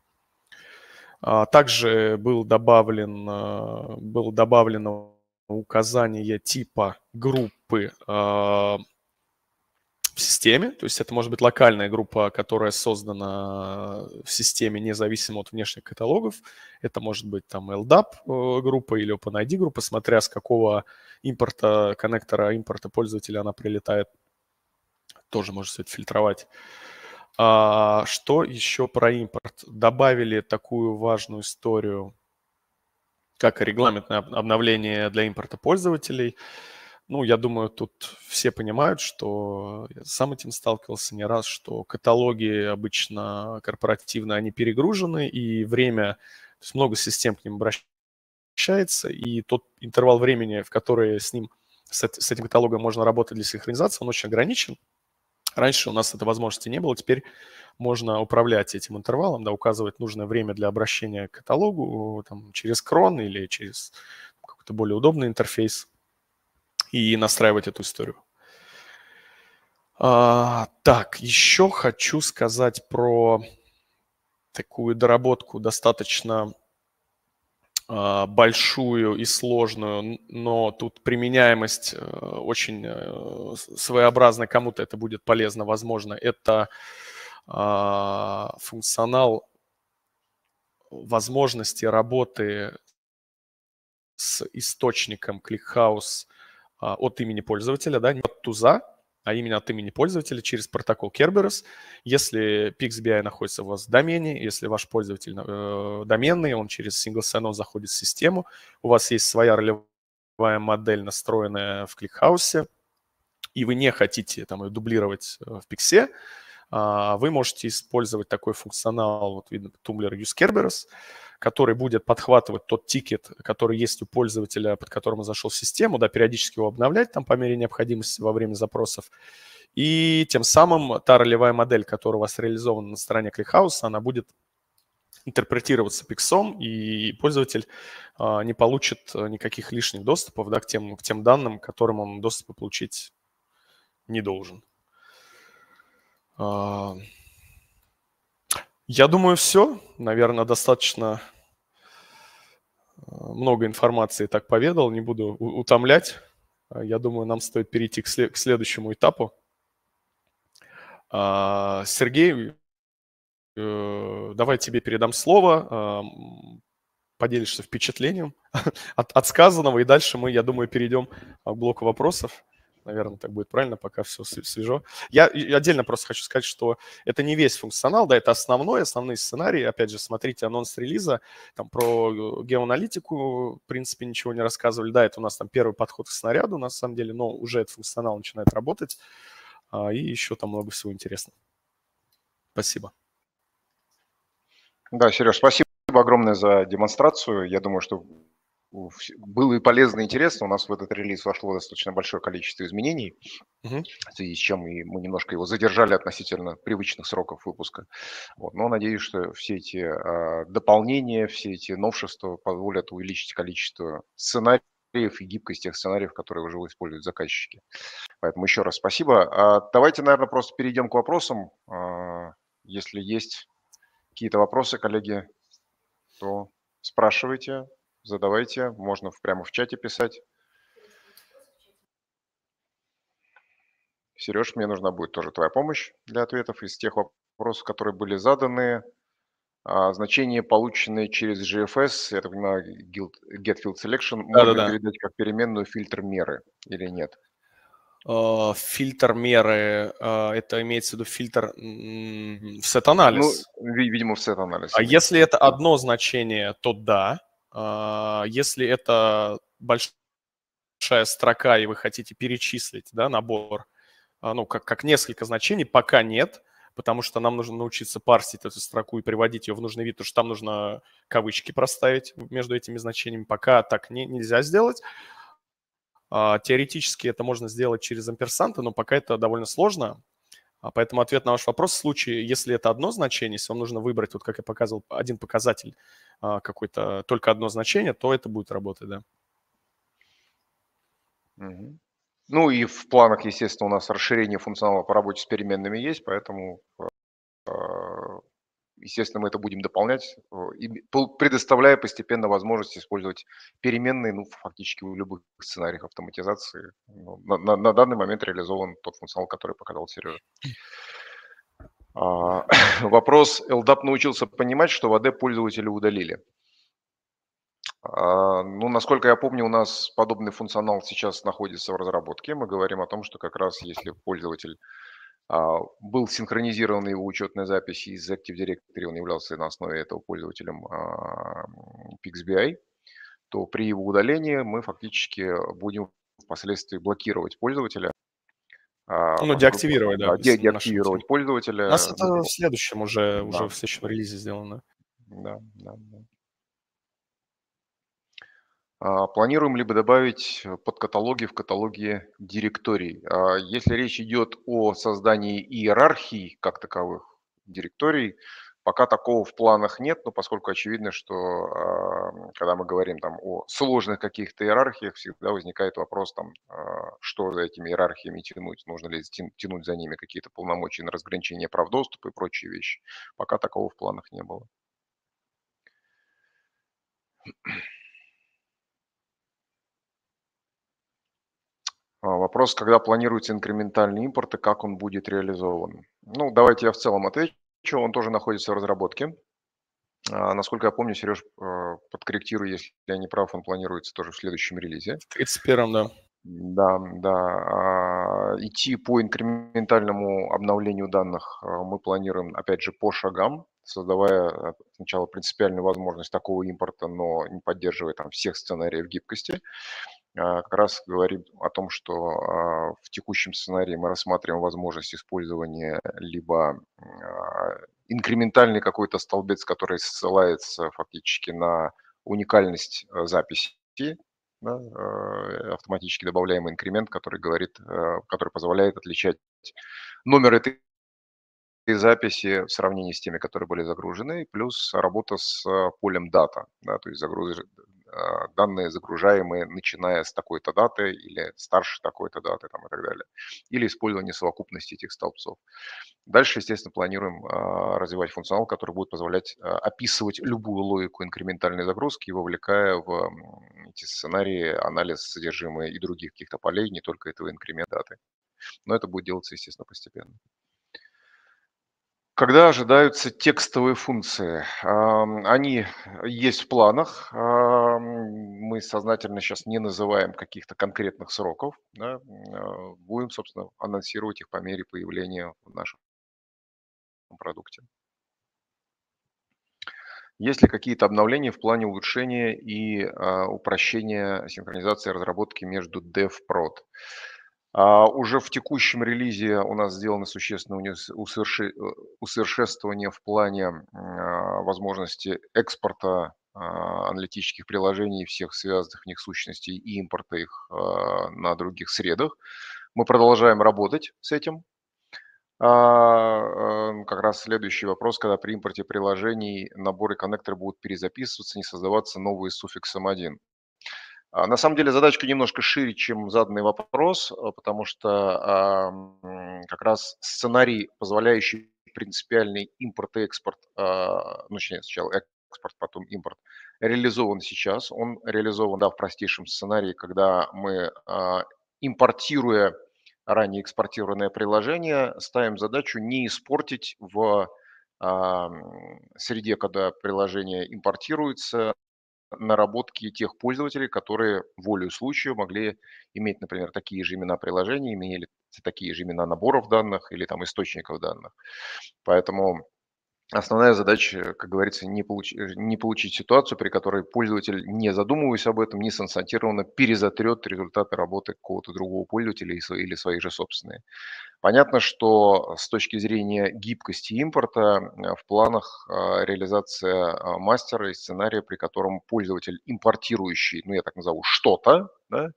А, также был добавлен, э, было добавлено указание типа группы э, в системе, то есть это может быть локальная группа, которая создана э, в системе независимо от внешних каталогов. Это может быть там LDAP э, группа или OpenID группа, смотря с какого импорта коннектора, импорта пользователя она прилетает. Тоже можно все это фильтровать. А, что еще про импорт? Добавили такую важную историю, как регламентное обновление для импорта пользователей. Ну, я думаю, тут все понимают, что я сам этим сталкивался не раз, что каталоги обычно корпоративно, они перегружены, и время, то есть много систем к ним обращается, и тот интервал времени, в который с ним, с, с этим каталогом можно работать для синхронизации, он очень ограничен. Раньше у нас этой возможности не было, теперь можно управлять этим интервалом, да, указывать нужное время для обращения к каталогу там, через крон или через какой-то более удобный интерфейс и настраивать эту историю. А, так, еще хочу сказать про такую доработку достаточно а, большую и сложную, но тут применяемость э, очень э, своеобразная. кому-то это будет полезно, возможно. Это а, функционал возможности работы с источником ClickHouse а, от имени пользователя, да, не от туза, а именно от имени пользователя через протокол Kerberos. Если PixBI находится у вас в домене, если ваш пользователь э, доменный, он через single sign-on заходит в систему, у вас есть своя ролевая модель, настроенная в ClickHouse, и вы не хотите там ее дублировать э, в Pixie, э, вы можете использовать такой функционал, вот видно, Tumblr Use Kerberos, э, который будет подхватывать тот тикет, который есть у пользователя, под которым он зашел в систему, да, периодически его обновлять там по мере необходимости во время запросов. И тем самым та ролевая модель, которая у вас реализована на стороне кликхауса, она будет интерпретироваться пиксом, и пользователь а, не получит никаких лишних доступов да, к, тем, к тем данным, к которым он доступа получить не должен. А, я думаю, все. Наверное, достаточно э, много информации так поведал, не буду утомлять. Э, я думаю, нам стоит перейти к, след к следующему этапу. А, Сергей, э, давай тебе передам слово, поделишься впечатлением [LAUGHS] от, от сказанного, и дальше мы, я думаю, перейдем к блоку вопросов наверное, так будет правильно, пока все свежо. Я отдельно просто хочу сказать, что это не весь функционал, да, это основной, основные сценарии. Опять же, смотрите анонс релиза, там про э, геоаналитику, в принципе, ничего не рассказывали. Да, это у нас там первый подход к снаряду, на самом деле, но уже этот функционал начинает работать, а, и еще там много всего интересного. Спасибо. Да, Сереж, спасибо огромное за демонстрацию. Я думаю, что было и полезно, и интересно. У нас в этот релиз вошло достаточно большое количество изменений, угу. в связи с чем и мы немножко его задержали относительно привычных сроков выпуска. Вот. Но надеюсь, что все эти а, дополнения, все эти новшества позволят увеличить количество сценариев и гибкость тех сценариев, которые уже используют заказчики. Поэтому еще раз спасибо. А давайте, наверное, просто перейдем к вопросам. А, если есть какие-то вопросы, коллеги, то спрашивайте задавайте, можно прямо в чате писать. Сереж, мне нужна будет тоже твоя помощь для ответов из тех вопросов, которые были заданы. А, значения, полученные через GFS, я так понимаю, get field selection, да, можно да, передать да. как переменную фильтр меры или нет? А, фильтр меры, а, это имеется в виду фильтр в сет-анализ? Ну, видимо, в сет-анализ. А если это одно значение, то да. А, если это большая строка, и вы хотите перечислить да, набор, а, ну, как, как несколько значений, пока нет, потому что нам нужно научиться парсить эту строку и приводить ее в нужный вид, потому что там нужно кавычки проставить между этими значениями. Пока так не, нельзя сделать. А, теоретически это можно сделать через амперсанты, но пока это довольно сложно. А поэтому ответ на ваш вопрос в случае, если это одно значение, если вам нужно выбрать, вот как я показывал, один показатель а, какой-то, только одно значение, то это будет работать, да. Угу. Ну и в планах, естественно, у нас расширение функционала по работе с переменными есть, поэтому а, Естественно, мы это будем дополнять, э, предоставляя постепенно возможность использовать переменные, ну, фактически в любых сценариях автоматизации. Ну, на, на, на данный момент реализован тот функционал, который показал Сережа. А, [COUGHS] вопрос. LDAP научился понимать, что в АД пользователя удалили. А, ну, насколько я помню, у нас подобный функционал сейчас находится в разработке. Мы говорим о том, что как раз если пользователь а, был синхронизирован его учетная запись из Active Directory, он являлся на основе этого пользователем а, PixBI, то при его удалении мы фактически а, будем впоследствии блокировать пользователя. Ну, деактивировать, да. де- деактивировать пользователя. У нас это в следующем уже, да. уже в следующем релизе сделано. Да, да, да. А, планируем либо добавить э, подкаталоги в каталоге директорий. А, если речь идет о создании иерархии как таковых директорий, пока такого в планах нет, но поскольку очевидно, что а, когда мы говорим там о сложных каких-то иерархиях, всегда возникает вопрос, там, что за этими иерархиями тянуть, нужно ли тянуть за ними какие-то полномочия на разграничение прав доступа и прочие вещи. Пока такого в планах не было. Thank you. А, вопрос, когда планируется инкрементальный импорт и как он будет реализован. Ну, давайте я в целом отвечу. Он тоже находится в разработке. А, насколько я помню, Сереж, э, подкорректирую, если я не прав, он планируется тоже в следующем релизе. В 31-м, да. Да, да. А, идти по инкрементальному обновлению данных э, мы планируем, опять же, по шагам, создавая э, сначала принципиальную возможность такого импорта, но не поддерживая там всех сценариев гибкости. А, как раз говорит о том, что а, в текущем сценарии мы рассматриваем возможность использования либо а, инкрементальный какой-то столбец, который ссылается фактически на уникальность э, записи, да, э, автоматически добавляемый инкремент, который говорит, э, который позволяет отличать номер этой записи в сравнении с теми, которые были загружены, плюс работа с полем дата, да, то есть загруз, а, данные загружаемые, начиная с такой-то даты или старше такой-то даты там, и так далее. Или использование совокупности этих столбцов. Дальше, естественно, планируем а, развивать функционал, который будет позволять а, описывать любую логику инкрементальной загрузки, вовлекая в эти сценарии анализ содержимое и других каких-то полей, не только этого инкремента даты. Но это будет делаться, естественно, постепенно. Когда ожидаются текстовые функции? Они есть в планах. Мы сознательно сейчас не называем каких-то конкретных сроков. Да? А, будем, собственно, анонсировать их по мере появления в нашем продукте. Есть ли какие-то обновления в плане улучшения и а, упрощения синхронизации разработки между Dev и Prod? А, уже в текущем релизе у нас сделано существенное э, усовершенствование в плане а, возможности экспорта а, аналитических приложений всех связанных в них сущностей и импорта их на других средах. Мы продолжаем работать с этим. Э, как раз следующий вопрос, когда при импорте приложений наборы коннектора будут перезаписываться, не создаваться новые с суффиксом 1. А, на самом деле задачка немножко шире, чем заданный вопрос, а, потому что как раз сценарий, позволяющий принципиальный импорт и экспорт, а, ну, точнее, сначала экспорт, потом импорт, реализован сейчас. Он реализован, да, в простейшем сценарии, когда мы, импортируя ранее экспортированное приложение, ставим задачу не испортить в среде, когда приложение импортируется, наработки тех пользователей, которые волею случая могли иметь, например, такие же имена приложений, имели такие же имена наборов данных или там источников данных. Поэтому основная задача, как говорится, не, получ... Э, не получить ситуацию, при которой пользователь, не задумываясь об этом, не несанкционированно перезатрет результаты работы какого-то другого пользователя или свои же собственные. Понятно, что с точки зрения гибкости импорта э, в планах э, реализация мастера и сценария, при котором пользователь, импортирующий, ну я так назову, что-то, да,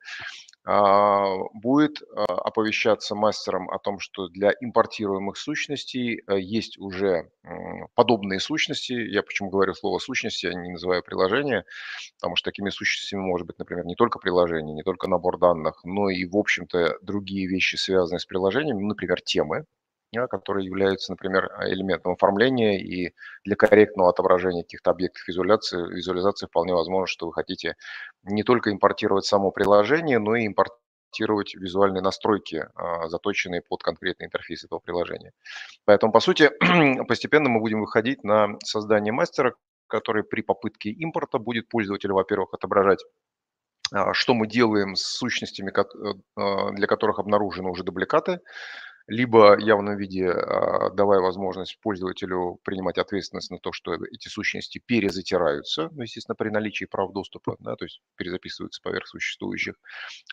а, будет а, оповещаться мастером о том, что для импортируемых сущностей э, есть уже подобные сущности. Я почему говорю слово сущности, я не называю приложение, потому что такими сущностями может быть, например, не только приложение, не только набор данных, но и, в общем-то, другие вещи, связанные с приложением, например, темы, которые являются, например, э, элементом оформления, и для корректного отображения каких-то объектов визуализации, визуализации вполне возможно, что вы хотите не только импортировать само приложение, но и импортировать визуальные настройки, а, заточенные под конкретный интерфейс этого приложения. Поэтому, по сути, [CLEARS THROAT] постепенно мы будем выходить на создание мастера, который при попытке импорта будет пользователю, во-первых, отображать а, что мы делаем с сущностями, э, для которых обнаружены уже дубликаты, либо явном виде а, давая возможность пользователю принимать ответственность на то, что эти сущности перезатираются, ну, естественно, при наличии прав доступа, да, то есть перезаписываются поверх существующих,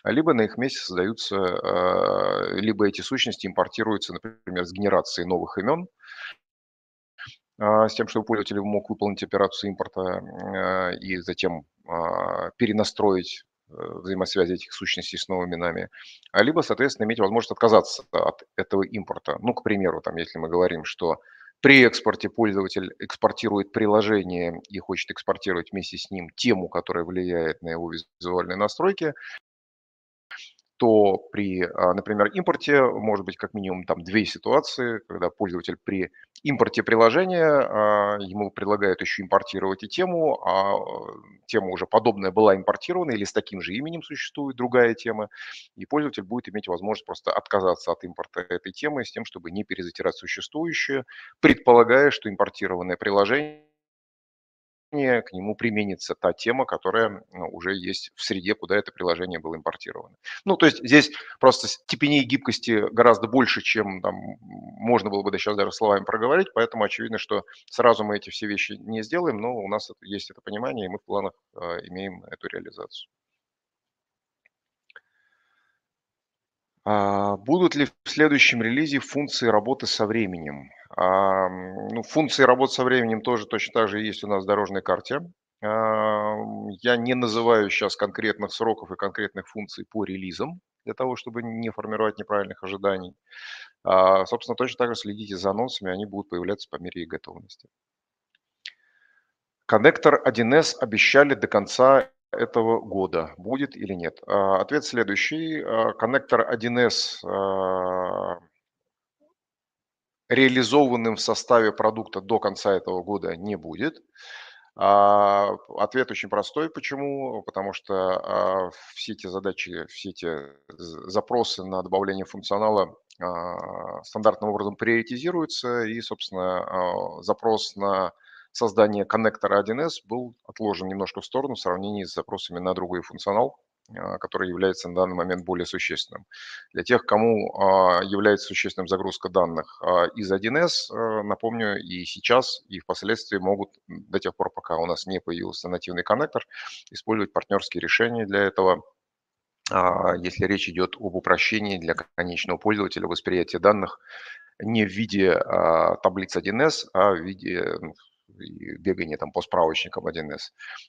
а либо на их месте создаются, а, либо эти сущности импортируются, например, с генерации новых имен, с тем, чтобы пользователь мог выполнить операцию импорта и затем перенастроить Э, взаимосвязи этих сущностей с новыми нами, а либо, соответственно, иметь возможность отказаться от этого импорта. Ну, к примеру, там, если мы говорим, что при экспорте пользователь экспортирует приложение и хочет экспортировать вместе с ним тему, которая влияет на его визуальные настройки, то при, а, например, импорте может быть как минимум там две ситуации, когда пользователь при импорте приложения а, ему предлагают еще импортировать и тему, а тема уже подобная была импортирована или с таким же именем существует другая тема, и пользователь будет иметь возможность просто отказаться от импорта этой темы с тем, чтобы не перезатирать существующее, предполагая, что импортированное приложение к нему применится та тема, которая уже есть в среде, куда это приложение было импортировано. Ну, то есть здесь просто степеней гибкости гораздо больше, чем там, можно было бы да, сейчас даже словами проговорить, поэтому очевидно, что сразу мы эти все вещи не сделаем, но у нас есть это понимание, и мы в планах э, имеем эту реализацию. А, будут ли в следующем релизе функции работы со временем? А, ну, функции работы со временем тоже точно так же есть у нас в дорожной карте. А, я не называю сейчас конкретных сроков и конкретных функций по релизам для того, чтобы не формировать неправильных ожиданий. А, собственно, точно так же следите за анонсами, они будут появляться по мере их готовности. Коннектор 1С обещали до конца этого года, будет или нет. Ответ следующий. Коннектор 1С реализованным в составе продукта до конца этого года не будет. А, ответ очень простой. Почему? Потому что а, все эти задачи, все эти запросы на добавление функционала а, стандартным образом приоритизируются, и, собственно, запрос на создание коннектора 1С был отложен немножко в сторону в сравнении с запросами на другой функционал, а, который является на данный момент более существенным. Для тех, кому а, является существенным загрузка данных а, из 1С, э, напомню, и сейчас, и впоследствии могут до тех пор, пока у нас не появился нативный коннектор, использовать партнерские решения для этого, если речь идет об упрощении для конечного пользователя восприятия данных не в виде таблиц 1С, а в виде и бегание там по справочникам 1С,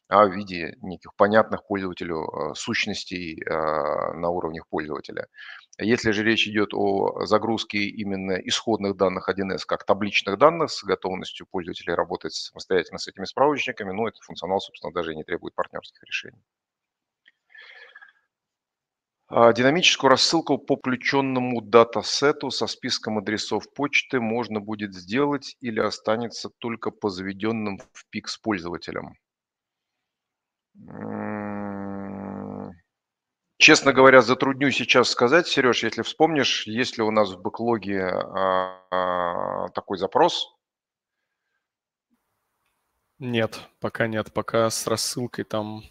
а в виде неких понятных пользователю э, сущностей э, на уровнях пользователя. Если же речь идет о загрузке именно исходных данных 1С как табличных данных с готовностью пользователя работать самостоятельно с этими справочниками, ну, этот функционал, собственно, даже и не требует партнерских решений. А, динамическую рассылку по включенному датасету со списком адресов почты можно будет сделать или останется только по заведенным в PIX пользователям. Честно говоря, затрудню сейчас сказать, Сереж, если вспомнишь, есть ли у нас в бэклоге а, а, такой запрос? Нет, пока нет. Пока с рассылкой там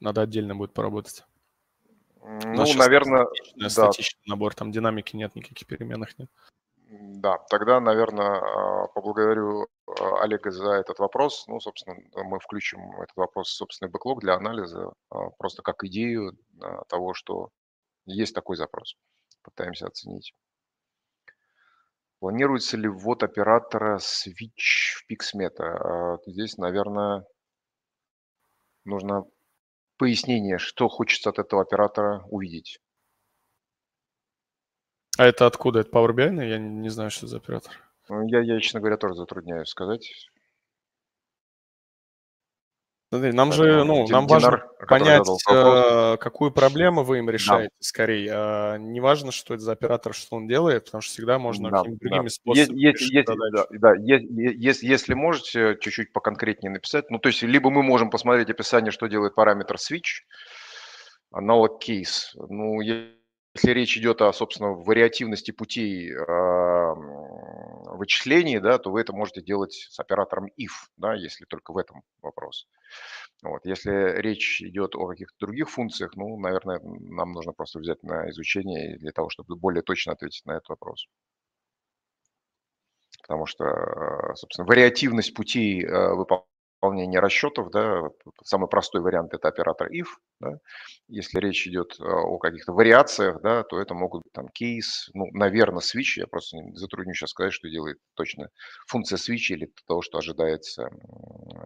надо отдельно будет поработать. Ну, наверное... Статичный, да. набор, там динамики нет, никаких переменных нет. Да, тогда, наверное, а, поблагодарю а, Олега за этот вопрос. Ну, собственно, мы включим этот вопрос в собственный бэклог для анализа, а, просто как идею того, что есть такой запрос. Пытаемся оценить. Планируется ли ввод оператора Switch в PixMeta? Здесь, наверное, нужно пояснение, что хочется от этого оператора увидеть. А это откуда? Это Power BI? Я не, знаю, что за оператор. Ну, я, я, честно говоря, тоже затрудняюсь сказать. Смотри, ну, нам же, ну, нам важно понять, э, какую проблему вы им решаете да. скорее. А, Не важно, что это за оператор, что он делает, потому что всегда можно да, какими-то другими да. способами. Если, если, да, да, если, если можете чуть-чуть поконкретнее написать, ну, то есть, либо мы можем посмотреть описание, что делает параметр switch, аналог кейс. Ну, если речь идет о, собственно, вариативности путей э, вычислений, да, то вы это можете делать с оператором if, да, если только в этом вопрос. Вот. Если речь идет о каких-то других функциях, ну, наверное, нам нужно просто взять на изучение для того, чтобы более точно ответить на этот вопрос. Потому что, а, собственно, вариативность путей а, выполнения выполнения расчетов, да, самый простой вариант это оператор if, да. если речь идет э, о каких-то вариациях, да, то это могут быть там кейс, ну, наверное, switch, я просто затруднюсь сейчас сказать, что делает точно функция switch или того, что ожидается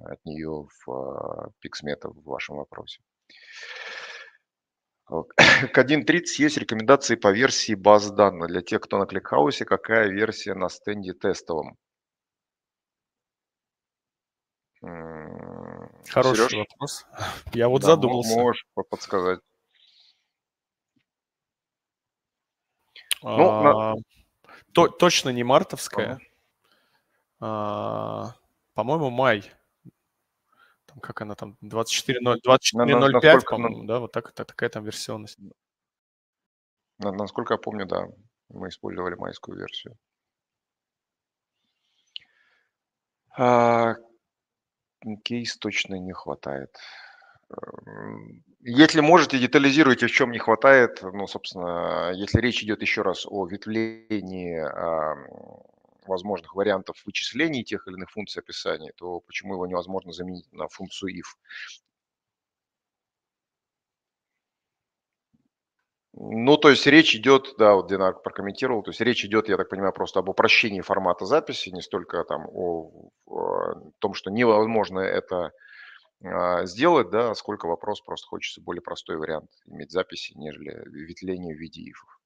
от нее в Pixmeta э, в вашем вопросе. [COUGHS] К 1.30 есть рекомендации по версии баз данных для тех, кто на кликхаусе, какая версия на стенде тестовом. Хороший Сереж? вопрос. [LAUGHS] Я вот да, задумался. Можешь подсказать. Ну, а, на... то, точно не мартовская. А, по-моему, май. Там, как она там, 24.05, 24 по-моему, да, вот так, так, такая там версионность. Насколько я помню, да, мы использовали майскую версию. А, кейс точно не хватает. Эм, если можете, детализируйте, в чем не хватает. Ну, собственно, если речь идет еще раз о ветвлении а, возможных вариантов вычислений тех или иных функций описания, то почему его невозможно заменить на функцию if? Ну, то есть речь идет, да, вот Динар прокомментировал, то есть речь идет, я так понимаю, просто об упрощении формата записи, не столько там о, о том, что невозможно это а, сделать, да, сколько вопрос, просто хочется более простой вариант иметь записи, нежели ветвление в виде ифов.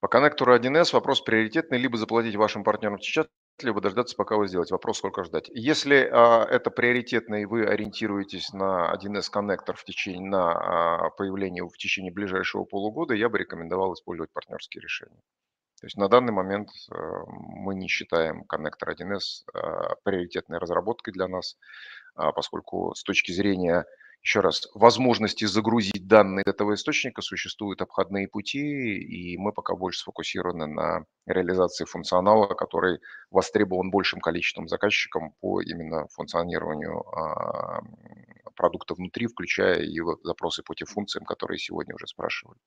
По коннектору 1С вопрос приоритетный, либо заплатить вашим партнерам сейчас, либо дождаться, пока вы сделаете. Вопрос, сколько ждать. Если а, это приоритетно и вы ориентируетесь на 1С коннектор в течение, на а, появление в течение ближайшего полугода, я бы рекомендовал использовать партнерские решения. То есть на данный момент а, мы не считаем коннектор 1С а, приоритетной разработкой для нас, а, поскольку с точки зрения еще раз, возможности загрузить данные этого источника, существуют обходные пути, и мы пока больше сфокусированы на реализации функционала, который востребован большим количеством заказчиков по именно функционированию а, продукта внутри, включая и запросы по тем функциям, которые сегодня уже спрашивали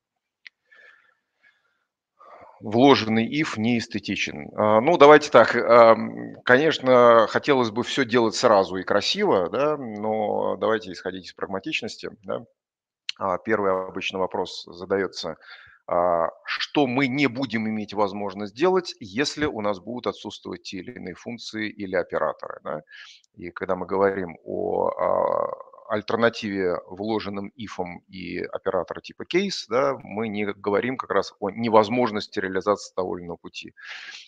вложенный if не эстетичен. А, ну, давайте так. Конечно, хотелось бы все делать сразу и красиво, да, но давайте исходить из прагматичности. Да. А, первый обычно вопрос задается, а, что мы не будем иметь возможность делать, если у нас будут отсутствовать те или иные функции или операторы. Да? И когда мы говорим о альтернативе вложенным ифом и оператора типа кейс, да, мы не говорим как раз о невозможности реализации того или иного пути.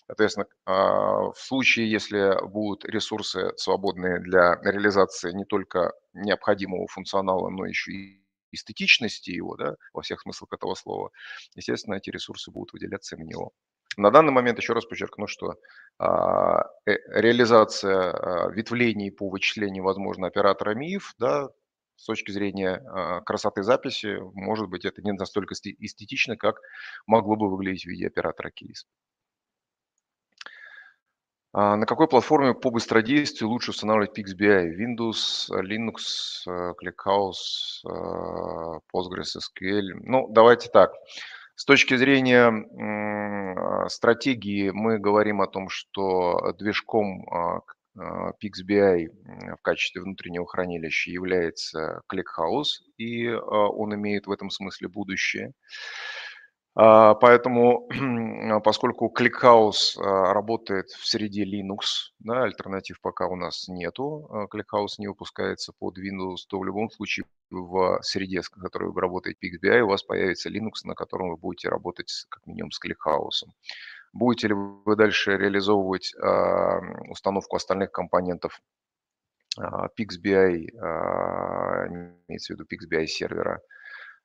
Соответственно, а, в случае, если будут ресурсы свободные для реализации не только необходимого функционала, но еще и эстетичности его, да, во всех смыслах этого слова, естественно, эти ресурсы будут выделяться именно него. На данный момент еще раз подчеркну, что а, э, реализация а, ветвлений по вычислению, возможно, оператора МИФ, да, с точки зрения а, красоты записи, может быть, это не настолько эстетично, как могло бы выглядеть в виде оператора кейс. На какой платформе по быстродействию лучше устанавливать PixBI? Windows, Linux, ClickHouse, PostgreSQL? Ну, давайте так. С точки зрения а, стратегии мы говорим о том, что движком а, а, PixBI в качестве внутреннего хранилища является ClickHouse, и он имеет в этом смысле будущее. А, поэтому, [CLEARS THROAT] поскольку ClickHouse а, работает в среде Linux, да, альтернатив пока у нас нету, а, ClickHouse не выпускается под Windows, то в любом случае в среде, с которой вы работаете PXBI, у вас появится Linux, на котором вы будете работать как минимум с ClickHouse. Будете ли вы дальше реализовывать установку остальных компонентов PXBI, э, имеется в виду PXBI сервера,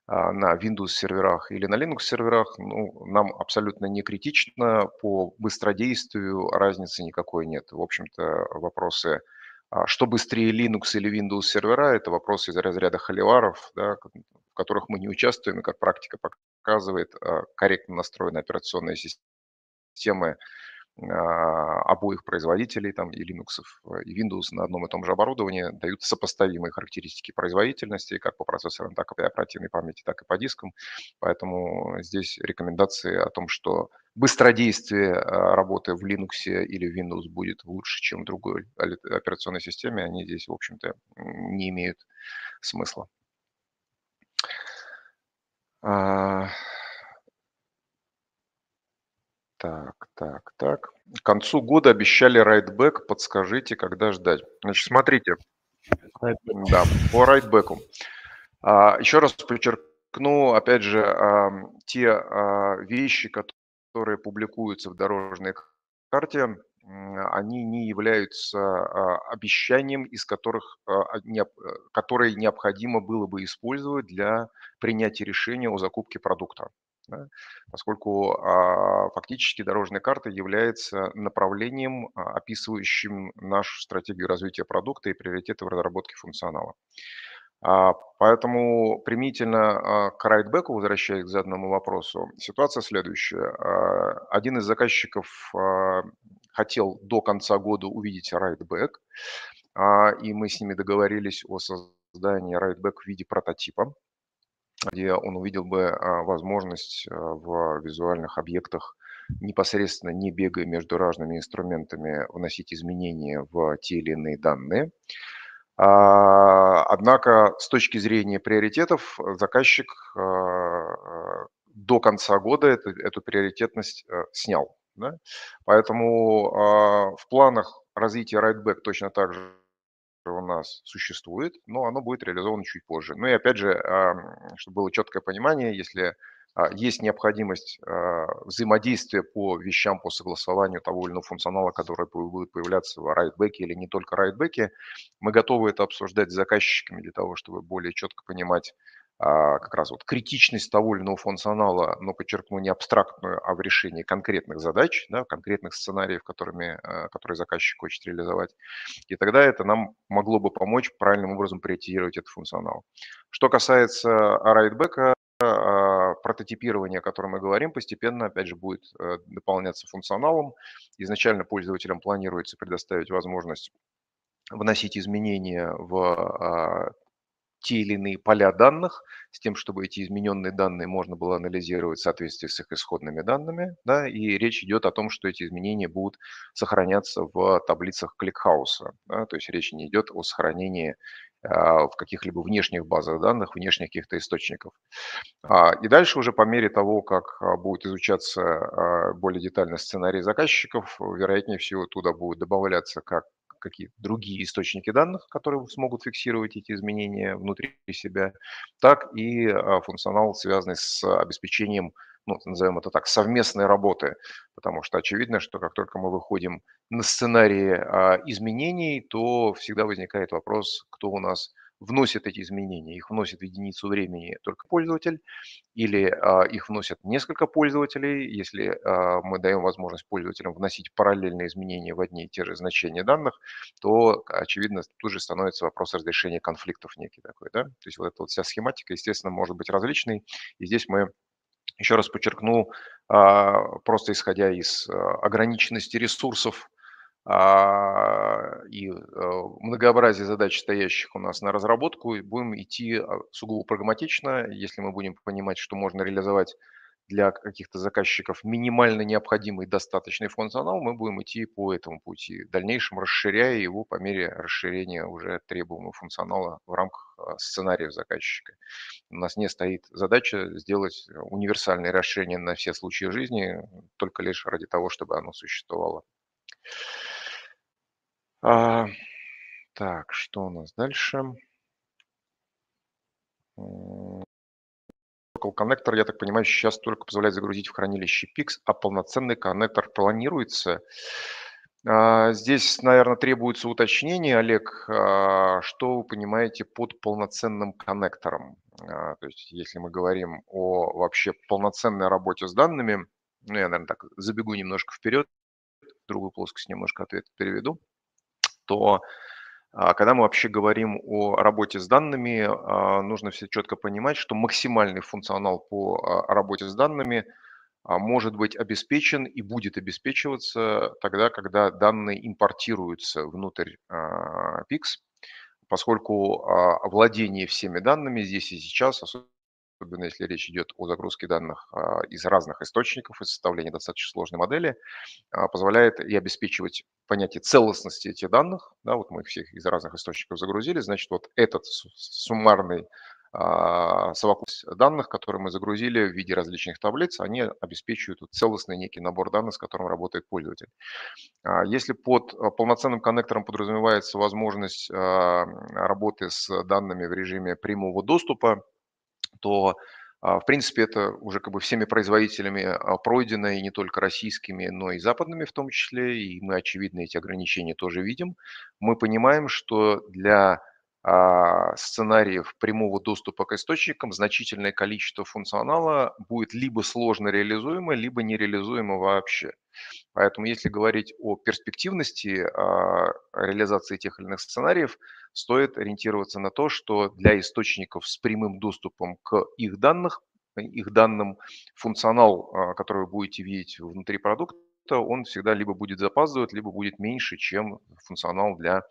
а, на Windows серверах или на Linux серверах, ну, нам абсолютно не критично, по быстродействию разницы никакой нет. В общем-то, вопросы, а, что быстрее Linux или Windows сервера, это вопросы из разряда холиваров, да, в которых мы не участвуем, и, как практика показывает, а, корректно настроена операционная система а, обоих производителей, там и Linux, э, и Windows на одном и том же оборудовании дают сопоставимые характеристики производительности как по процессорам, так и по оперативной памяти, так и по дискам. Поэтому здесь рекомендации о том, что быстродействие а, работы в Linux или Windows будет лучше, чем в другой операционной системе, они здесь, в общем-то, не имеют смысла. А, так, так, так. К концу года обещали райтбэк. Подскажите, когда ждать. Значит, смотрите. Right да, по райтбеку. А, еще раз подчеркну, опять же, а, те а, вещи, которые публикуются в дорожной карте, они не являются обещанием, из которых, которые необходимо было бы использовать для принятия решения о закупке продукта да, поскольку а, фактически дорожная карта является направлением, а, описывающим нашу стратегию развития продукта и приоритеты в разработке функционала. А, поэтому примитивно а, к райтбеку, возвращаясь к заданному вопросу, ситуация следующая. Один из заказчиков хотел до конца года увидеть райтбек, и мы с ними договорились о создании райтбек в виде прототипа где он увидел бы а, возможность а, в визуальных объектах непосредственно не бегая между разными инструментами, вносить изменения в те или иные данные. А, однако с точки зрения приоритетов заказчик до конца года эту, эту приоритетность э, снял. Да? Поэтому в планах развития Райтбэк точно так же у нас существует, но оно будет реализовано чуть позже. Ну и опять же, а, чтобы было четкое понимание, если а, есть необходимость а, взаимодействия по вещам, по согласованию того или иного функционала, который будет появляться в райтбеке или не только райтбеке. Мы готовы это обсуждать с заказчиками для того, чтобы более четко понимать, а, как раз вот критичность того или иного функционала, но ну, подчеркну не абстрактную, а в решении конкретных задач, да, конкретных сценариев, которыми, э, которые заказчик хочет реализовать. И тогда это нам могло бы помочь правильным образом приоритизировать этот функционал. Что касается райдбека, прототипирование, о котором мы говорим, постепенно, опять же, будет э, дополняться функционалом. Изначально пользователям планируется предоставить возможность вносить изменения в а, те или иные поля данных, с тем, чтобы эти измененные данные можно было анализировать в соответствии с их исходными данными. Да, и речь идет о том, что эти изменения будут сохраняться в таблицах кликхауса. Да, то есть речь не идет о сохранении а, в каких-либо внешних базах данных, внешних каких-то источников. А, и дальше уже по мере того, как а, будет изучаться более детально сценарий заказчиков, вероятнее всего туда будут добавляться как какие-то другие источники данных, которые смогут фиксировать эти изменения внутри себя, так и а, функционал, связанный с обеспечением ну, назовем это так, совместной работы, потому что очевидно, что как только мы выходим на сценарии а, изменений, то всегда возникает вопрос, кто у нас вносит эти изменения. Их вносит в единицу времени только пользователь, или а, их вносят несколько пользователей, если а, мы даем возможность пользователям вносить параллельные изменения в одни и те же значения данных, то, очевидно, тут же становится вопрос разрешения конфликтов некий такой. Да? То есть вот эта вот вся схематика, естественно, может быть различной, и здесь мы еще раз подчеркну, а, просто исходя из а, ограниченности ресурсов а, и э, многообразие задач, стоящих у нас на разработку, будем идти а, сугубо прагматично, если мы будем понимать, что можно реализовать для каких-то заказчиков минимально необходимый достаточный функционал, мы будем идти по этому пути, в дальнейшем расширяя его по мере расширения уже требуемого функционала в рамках а, сценариев заказчика. У нас не стоит задача сделать универсальное расширение на все случаи жизни, только лишь ради того, чтобы оно существовало. А, так, что у нас дальше? Local коннектор, я так понимаю, сейчас только позволяет загрузить в хранилище PIX, а полноценный коннектор планируется. А, здесь, наверное, требуется уточнение, Олег, а, что вы понимаете под полноценным коннектором? А, то есть, если мы говорим о вообще полноценной работе с данными, ну, я, наверное, так забегу немножко вперед, другую плоскость немножко ответ переведу что а, когда мы вообще говорим о работе с данными, а, нужно все четко понимать, что максимальный функционал по а, работе с данными может быть обеспечен и будет обеспечиваться тогда, когда данные импортируются внутрь PIX, поскольку владение всеми данными здесь и сейчас, особенно особенно если речь идет о загрузке данных а, из разных источников и составлении достаточно сложной модели, а, позволяет и обеспечивать понятие целостности этих данных. Да, вот мы их всех из разных источников загрузили, значит, вот этот суммарный а, совокупность данных, которые мы загрузили в виде различных таблиц, они обеспечивают целостный некий набор данных, с которым работает пользователь. Если под полноценным коннектором подразумевается возможность работы с данными в режиме прямого доступа, то а, в принципе, это уже как бы всеми производителями а, пройдено, и не только российскими, но и западными в том числе, и мы, очевидно, эти ограничения тоже видим. Мы понимаем, что для а, сценариев прямого доступа к источникам значительное количество функционала будет либо сложно реализуемо, либо нереализуемо вообще. Поэтому если говорить о перспективности а, реализации тех или иных сценариев, стоит ориентироваться на то, что для источников с прямым доступом к их данных, их данным функционал, а, который вы будете видеть внутри продукта, он всегда либо будет запаздывать, либо будет меньше, чем функционал для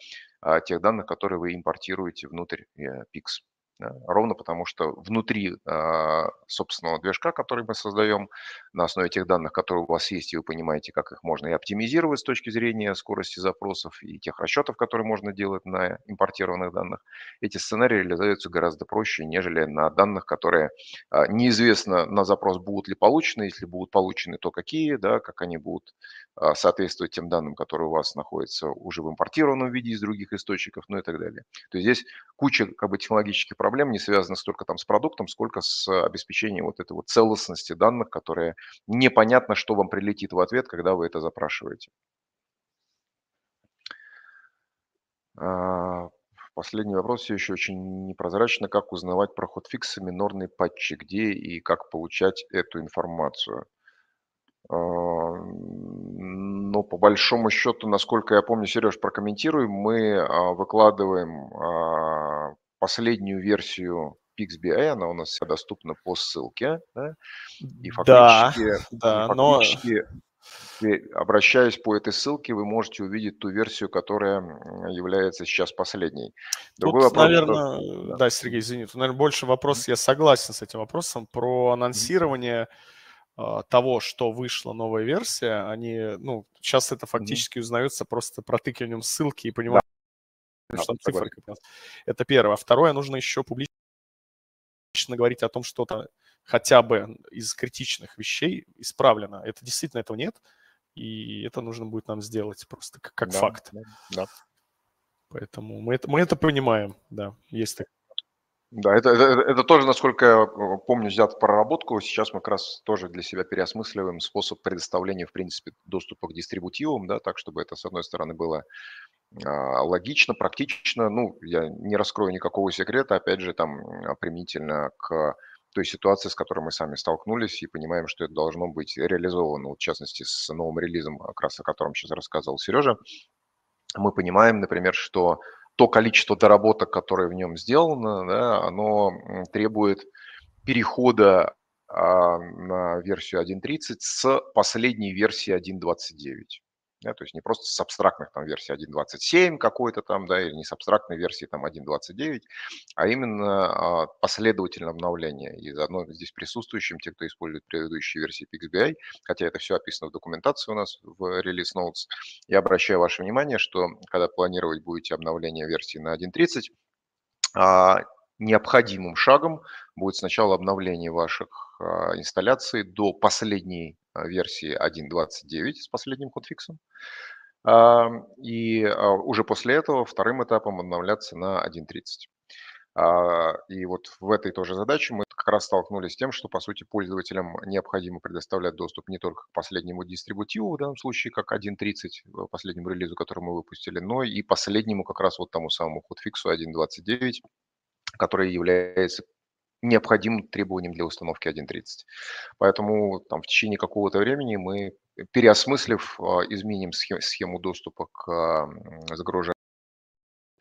а, тех данных, которые вы импортируете внутрь э, PIX. Э, ровно потому что внутри а, собственного движка, который мы создаем, на основе тех данных, которые у вас есть, и вы понимаете, как их можно и оптимизировать с точки зрения скорости запросов и тех расчетов, которые можно делать на импортированных данных, эти сценарии реализуются гораздо проще, нежели на данных, которые а, неизвестно на запрос будут ли получены, если будут получены, то какие, да, как они будут а, соответствовать тем данным, которые у вас находятся уже в импортированном виде из других источников, ну и так далее. То есть здесь куча как бы, технологических проблем не связаны столько там с продуктом, сколько с э, обеспечением вот этой вот целостности данных, которые непонятно, что вам прилетит в ответ, когда вы это запрашиваете. А, последний вопрос все еще очень непрозрачно. Как узнавать про хотфиксы, минорные патчи, где и как получать эту информацию? А, Но ну, по большому счету, насколько я помню, Сереж, прокомментируй, мы а, выкладываем последнюю версию Pixby, она у нас доступна по ссылке, да? И фактически, да, да, фактически [LAUGHS] но... Э, обращаясь по этой ссылке, вы можете увидеть ту версию, которая является сейчас последней. Другой тут, вопрос, наверное, да. да, Сергей, извини, тут, наверное, больше вопрос, я согласен с этим вопросом, про анонсирование а, того, что вышла новая версия, они, ну, сейчас это фактически mm-hmm. узнается просто протыкиванием ссылки и пониманием, да там Это первое. А второе, нужно еще публично говорить о том, что-то хотя бы из критичных вещей исправлено. Это действительно этого нет, и это нужно будет нам сделать просто как, как да, факт. Да, да. Поэтому мы это, мы это понимаем, да, есть такое. Да, это, это, это тоже, насколько я помню, взят в проработку. Сейчас мы как раз тоже для себя переосмысливаем способ предоставления, в принципе, доступа к дистрибутивам, да, так, чтобы это, с одной стороны, было а, логично, практично. Ну, я не раскрою никакого секрета, опять же, там а, применительно к той ситуации, с которой мы сами столкнулись, и понимаем, что это должно быть реализовано, в частности, с новым релизом, как раз о котором сейчас рассказывал Сережа. Мы понимаем, например, что то количество доработок, которое в нем сделано, да, оно требует перехода а, на версию 1.30 с последней версии 1.29 да, то есть не просто с абстрактных там версий 1.27 какой-то там, да, или не с абстрактной версии там 1.29, а именно а, последовательное обновление и заодно здесь присутствующим, те, кто использует предыдущие версии PXBI, хотя это все описано в документации у нас в release notes, я обращаю ваше внимание, что когда планировать будете обновление версии на 1.30, а, необходимым шагом будет сначала обновление ваших а, инсталляций до последней Э, версии 1.29 с последним хотфиксом. И а, уже после этого вторым этапом обновляться на 1.30. А, и вот в этой тоже задаче мы как раз столкнулись с тем, что, по сути, пользователям необходимо предоставлять доступ не только к последнему дистрибутиву, в данном случае, как 1.30, э, последнему релизу, который мы выпустили, но и последнему как раз вот тому самому хотфиксу 1.29, который является необходимым требованием для установки 1.30. Поэтому там, в течение какого-то времени мы, переосмыслив, а, изменим схему доступа к загружению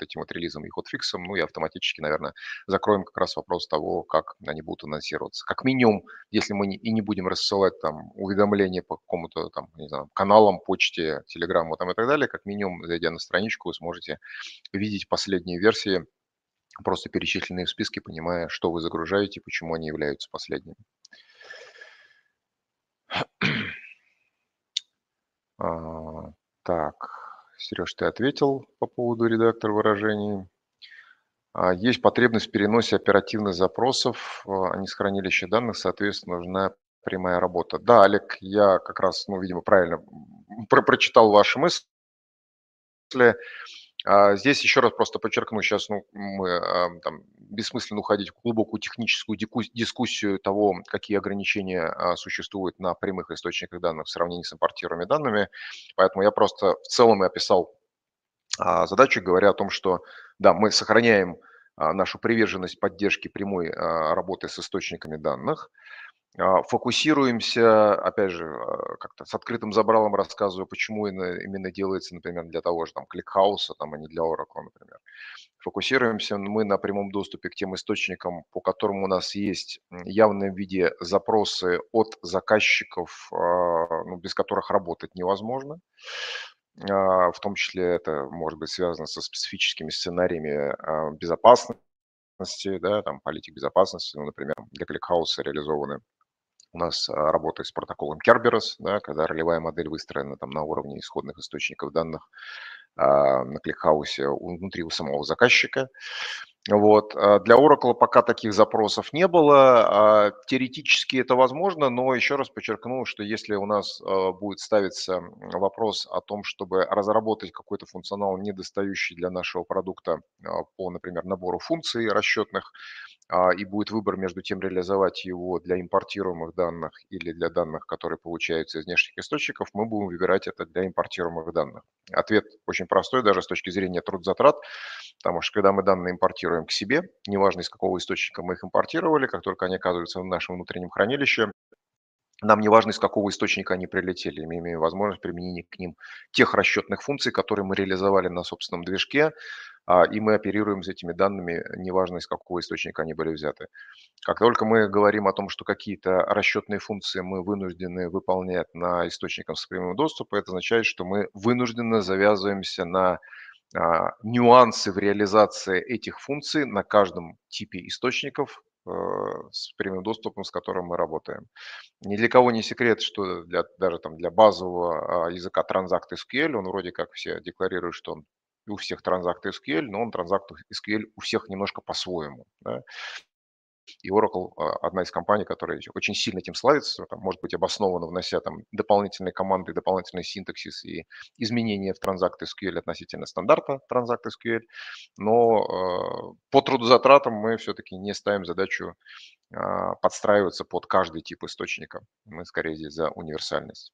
этим вот релизом и хотфиксом, ну и автоматически, наверное, закроем как раз вопрос того, как они будут анонсироваться. Как минимум, если мы и не будем рассылать там уведомления по какому-то там, не знаю, каналам, почте, телеграмму там и так далее, как минимум, зайдя на страничку, вы сможете видеть последние версии просто перечисленные в списке, понимая, что вы загружаете и почему они являются последними. [CLEARS THROAT] А, так, Сереж, ты ответил по поводу редактора выражений. А, есть потребность в переносе оперативных запросов, они а, с хранилища данных, соответственно, нужна прямая работа. Да, Олег, я как раз, ну, видимо, правильно про прочитал ваши мысли. А, здесь еще раз просто подчеркну, сейчас ну, мы а, там, бессмысленно уходить в глубокую техническую дискуссию того, какие ограничения а, существуют на прямых источниках данных в сравнении с импортируемыми данными. Поэтому я просто в целом и описал задачу, говоря о том, что да, мы сохраняем нашу приверженность поддержке прямой работы с источниками данных – а, фокусируемся, опять же, а, как-то с открытым забралом рассказываю, почему именно делается, например, для того же там кликхауса, там, а не для Oracle, например. Фокусируемся мы на прямом доступе к тем источникам, по которым у нас есть явном виде запросы от заказчиков, а, ну, без которых работать невозможно. В том числе это может быть связано со специфическими сценариями безопасности, да, там политик безопасности, ну, например, для кликхауса реализованы у нас а, работа с протоколом Kerberos, да, когда ролевая модель выстроена там на уровне исходных источников данных а, на кликхаусе внутри у самого заказчика. Вот. А, для Oracle пока таких запросов не было. Теоретически это возможно, но еще раз подчеркну, что если у нас будет ставиться вопрос о том, чтобы разработать какой-то функционал, недостающий для нашего продукта по, например, набору функций расчетных, а, и будет выбор между тем, реализовать его для импортируемых данных или для данных, которые получаются из внешних источников, мы будем выбирать это для импортируемых данных. Ответ очень простой, даже с точки зрения трудозатрат, потому что когда мы данные импортируем к себе, неважно из какого источника мы их импортировали, как только они оказываются в нашем внутреннем хранилище, нам не важно, из какого источника они прилетели, мы имеем возможность применения к ним тех расчетных функций, которые мы реализовали на собственном движке, а, и мы оперируем с этими данными, неважно из какого источника они были взяты. Как только мы говорим о том, что какие-то расчетные функции мы вынуждены выполнять на источниках с прямым доступом, это означает, что мы вынужденно завязываемся на а, нюансы в реализации этих функций на каждом типе источников э, с прямым доступом, с которым мы работаем. Ни для кого не секрет, что для, даже там для базового а, языка Transact SQL, он вроде как все декларирует, что он и у всех транзакты SQL, но он транзакт SQL у всех немножко по-своему. Да? И Oracle а, одна из компаний, которая очень сильно этим славится, там, может быть, обоснованно внося там, дополнительные команды, дополнительный синтаксис и изменения в транзакт SQL относительно стандарта транзакт SQL. Но э, по трудозатратам мы все-таки не ставим задачу э, подстраиваться под каждый тип источника. Мы скорее здесь за универсальность.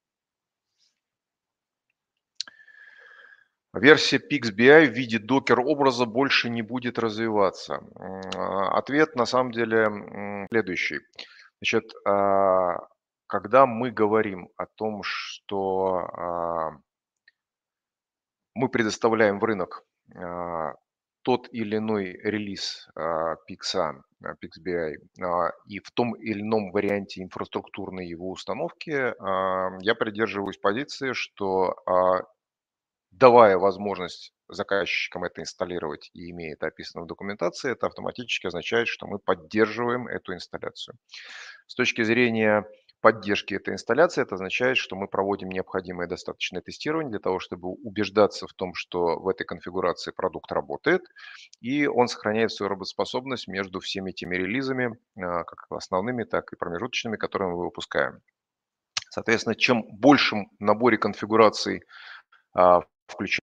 Версия PixBI в виде докер-образа больше не будет развиваться. Ответ на самом деле следующий. Значит, а, когда мы говорим о том, что а, мы предоставляем в рынок а, тот или иной релиз Pix, PixBI и в том или ином варианте инфраструктурной его установки, я придерживаюсь позиции, что давая возможность заказчикам это инсталлировать и имея это описано в документации, это автоматически означает, что мы поддерживаем эту инсталляцию. С точки зрения поддержки этой инсталляции, это означает, что мы проводим необходимое достаточное тестирование для того, чтобы убеждаться в том, что в этой конфигурации продукт работает, и он сохраняет свою работоспособность между всеми теми релизами, а, как основными, так и промежуточными, которые мы выпускаем. Соответственно, чем большим наборе конфигураций а, включая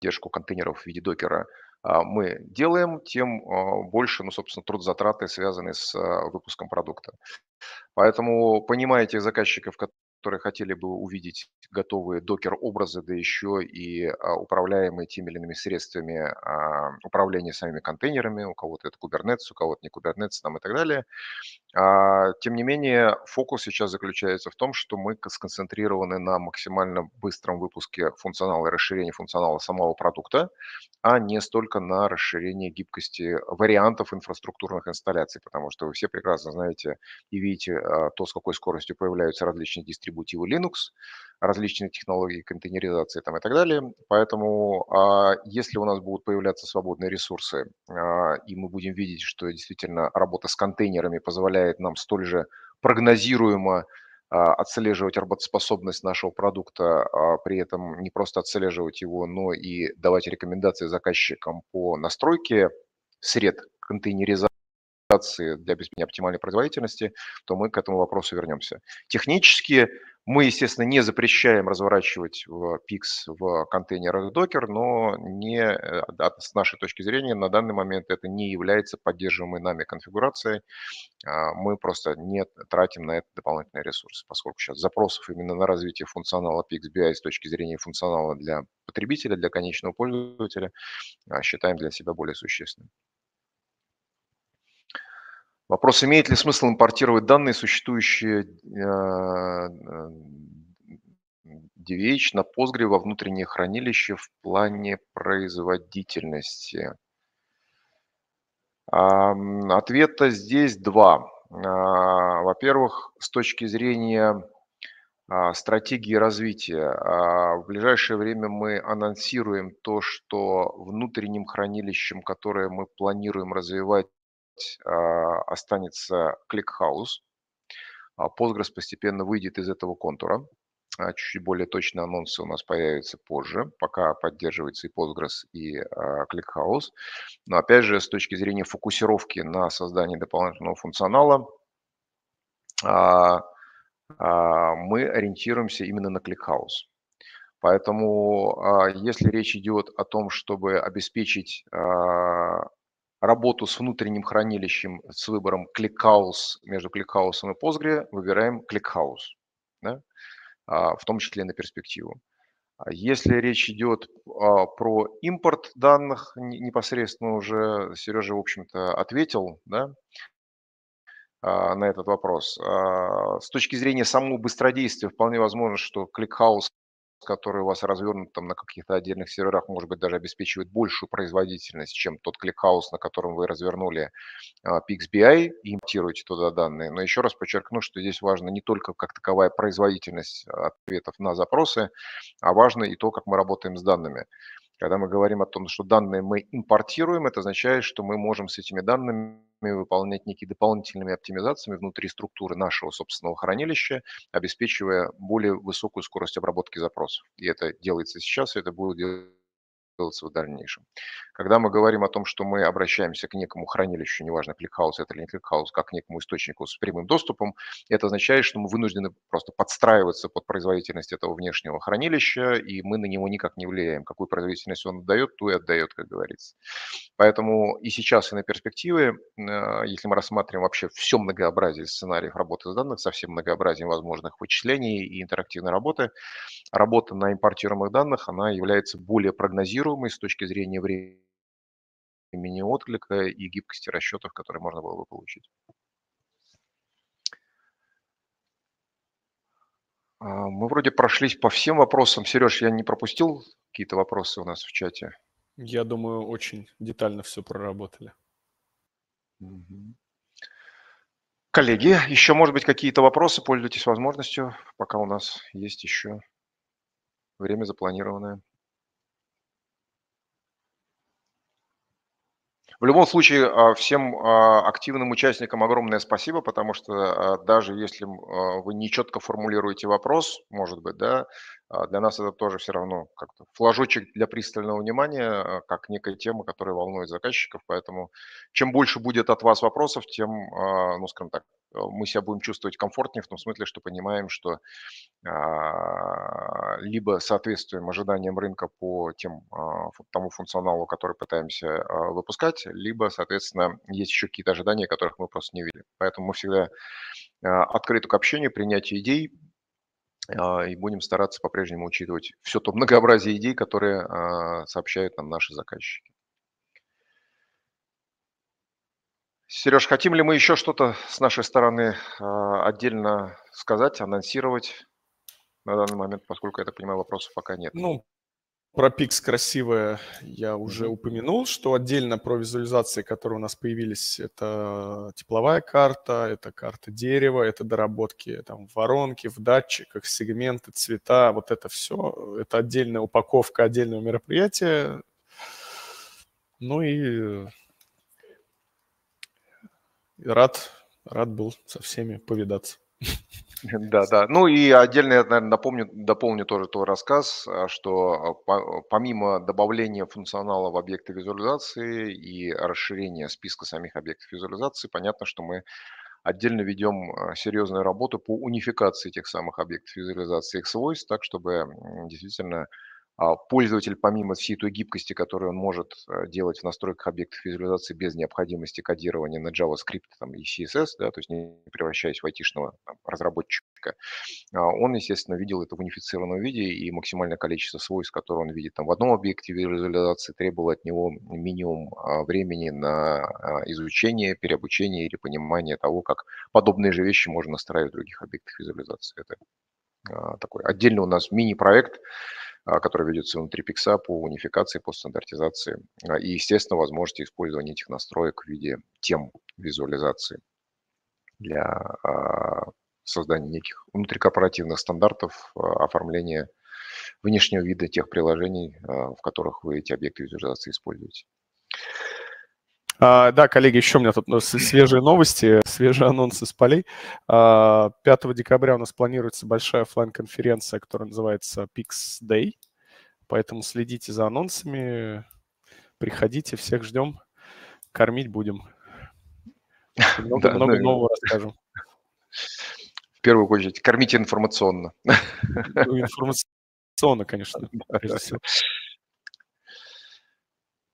поддержку контейнеров в виде докера, а, мы делаем, тем а, больше, ну, собственно, трудозатраты, связанные с а, выпуском продукта. Поэтому понимаете заказчиков, которые которые хотели бы увидеть готовые докер-образы, да еще и а, управляемые теми или иными средствами а, управления самими контейнерами, у кого-то это Kubernetes, у кого-то не Kubernetes там, и так далее. А, тем не менее, фокус сейчас заключается в том, что мы сконцентрированы на максимально быстром выпуске функционала и расширении функционала самого продукта, а не столько на расширении гибкости вариантов инфраструктурных инсталляций, потому что вы все прекрасно знаете и видите то, с какой скоростью появляются различные дистрибуции, его Linux, различные технологии контейнеризации там, и так далее. Поэтому а, если у нас будут появляться свободные ресурсы, а, и мы будем видеть, что действительно работа с контейнерами позволяет нам столь же прогнозируемо а, отслеживать работоспособность нашего продукта, а при этом не просто отслеживать его, но и давать рекомендации заказчикам по настройке сред контейнеризации оптимизации для обеспечения оптимальной производительности, то мы к этому вопросу вернемся. Технически мы, естественно, не запрещаем разворачивать в PIX в контейнерах Docker, но не, э, с нашей точки зрения на данный момент это не является поддерживаемой нами конфигурацией. А, мы просто не тратим на это дополнительные ресурсы, поскольку сейчас запросов именно на развитие функционала PIX BI с точки зрения функционала для потребителя, для конечного пользователя а, считаем для себя более существенным. Вопрос, имеет ли смысл импортировать данные, существующие DVH э, на Postgre во внутреннее хранилище в плане производительности? Ответа здесь два. А, во-первых, с точки зрения а, стратегии развития, а, в ближайшее время мы анонсируем то, что внутренним хранилищем, которое мы планируем развивать часть а, останется ClickHouse. А Postgres постепенно выйдет из этого контура. А, Чуть более точные анонсы у нас появятся позже, пока поддерживается и Postgres, и ClickHouse. Но опять же, с точки зрения фокусировки на создании дополнительного функционала, мы ориентируемся именно на ClickHouse. Поэтому если речь идет о том, чтобы обеспечить работу с внутренним хранилищем с выбором ClickHouse между ClickHouse и Postgre выбираем ClickHouse, да? А, в том числе на перспективу. А если речь идет а, про импорт данных, непосредственно уже Сережа, в общем-то, ответил да, на этот вопрос. С точки зрения самого быстродействия, вполне возможно, что ClickHouse который у вас развернут там на каких-то отдельных серверах, может быть, даже обеспечивает большую производительность, чем тот кликхаус, на котором вы развернули а, PixBI и импортируете туда данные. Но еще раз подчеркну, что здесь важно не только как таковая производительность а, ответов на запросы, а важно и то, как мы работаем с данными. Когда мы говорим о том, что данные мы импортируем, это означает, что мы можем с этими данными выполнять некие дополнительными оптимизациями внутри структуры нашего собственного хранилища, обеспечивая более высокую скорость обработки запросов. И это делается сейчас, и это будет делать делаться в дальнейшем. Когда мы говорим о том, что мы обращаемся к некому хранилищу, неважно, кликхаус это или не кликхаус, как к некому источнику с прямым доступом, это означает, что мы вынуждены просто подстраиваться под производительность этого внешнего хранилища, и мы на него никак не влияем. Какую производительность он дает, ту и отдает, как говорится. Поэтому и сейчас, и на перспективы, э, если мы рассматриваем вообще все многообразие сценариев работы с данных, со всем многообразием возможных вычислений и интерактивной работы, работа на импортируемых данных, она является более прогнозируемой, прогнозируемый с точки зрения времени отклика и гибкости расчетов, которые можно было бы получить. А, мы вроде прошлись по всем вопросам. Сереж, я не пропустил какие-то вопросы у нас в чате? Я думаю, очень детально все проработали. Коллеги, еще, может быть, какие-то вопросы, пользуйтесь возможностью, пока у нас есть еще время запланированное. В любом случае, а, всем а, активным участникам огромное спасибо, потому что а, даже если вы не четко формулируете вопрос, может быть, да, а, для нас это тоже все равно как-то флажочек для пристального внимания, а, как некая тема, которая волнует заказчиков. Поэтому чем больше будет от вас вопросов, тем, а, ну, скажем так, мы себя будем чувствовать комфортнее в том смысле, что понимаем, что либо соответствуем ожиданиям рынка по тем, тому функционалу, который пытаемся выпускать, либо, соответственно, есть еще какие-то ожидания, которых мы просто не видели. Поэтому мы всегда открыты к общению, принятию идей, а, и будем стараться по-прежнему учитывать все то многообразие идей, которые а, сообщают нам наши заказчики. Сереж, хотим ли мы еще что-то с нашей стороны а, отдельно сказать, анонсировать на данный момент, поскольку, я так понимаю, вопросов пока нет? Ну, про пикс красивое я уже упомянул, что отдельно про визуализации, которые у нас появились, это тепловая карта, это карта дерева, это доработки там, воронки, в датчиках, сегменты, цвета, вот это все. Это отдельная упаковка отдельного мероприятия. Ну и рад, рад был со всеми повидаться. Да, да. Ну и отдельно я, наверное, напомню, дополню тоже твой рассказ, а, что а, помимо добавления функционала в объекты визуализации и расширения списка самих объектов визуализации, понятно, что мы отдельно ведем а, серьезную работу по унификации этих самых объектов визуализации их свойств, так чтобы действительно а, пользователь, помимо всей той гибкости, которую он может э, делать в настройках объектов визуализации без необходимости кодирования на JavaScript там, и CSS, да, то есть не превращаясь в айтишного там, разработчика, а, он, естественно, видел это в унифицированном виде, и максимальное количество свойств, которые он видит там, в одном объекте визуализации, требовало от него минимум а, времени на изучение, переобучение или понимание того, как подобные же вещи можно настраивать в других объектах визуализации. Это такой отдельно у нас мини-проект, а, который ведется внутри Пикса по унификации, по стандартизации а, и, естественно, возможности использования этих настроек в виде тем визуализации для а, создания неких внутрикорпоративных стандартов оформления внешнего вида тех приложений, в которых вы эти объекты визуализации используете. А, да, коллеги, еще у меня тут ну, свежие новости, свежие анонсы с полей. А, 5 декабря у нас планируется большая офлайн-конференция, которая называется Pix Day. Поэтому следите за анонсами, приходите, всех ждем, кормить будем. [LAUGHS] Много, ну нового расскажем. В первую очередь, кормите информационно. Ну, информационно, конечно. [LAUGHS]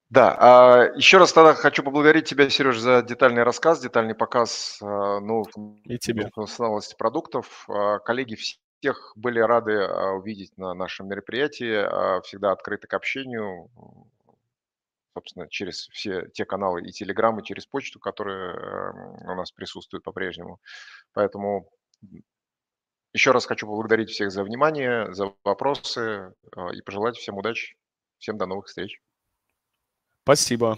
Да, а, еще раз тогда хочу поблагодарить тебя, Сереж, за детальный рассказ, детальный показ а, новых и тебе. функциональности продуктов. А, коллеги, всех были рады увидеть на нашем мероприятии, всегда открыты к общению, собственно, через все те каналы и телеграммы, через почту, которые эм, у нас присутствуют по-прежнему. Поэтому еще раз хочу поблагодарить всех за внимание, за вопросы и пожелать всем удачи. Всем до новых встреч. Спасибо.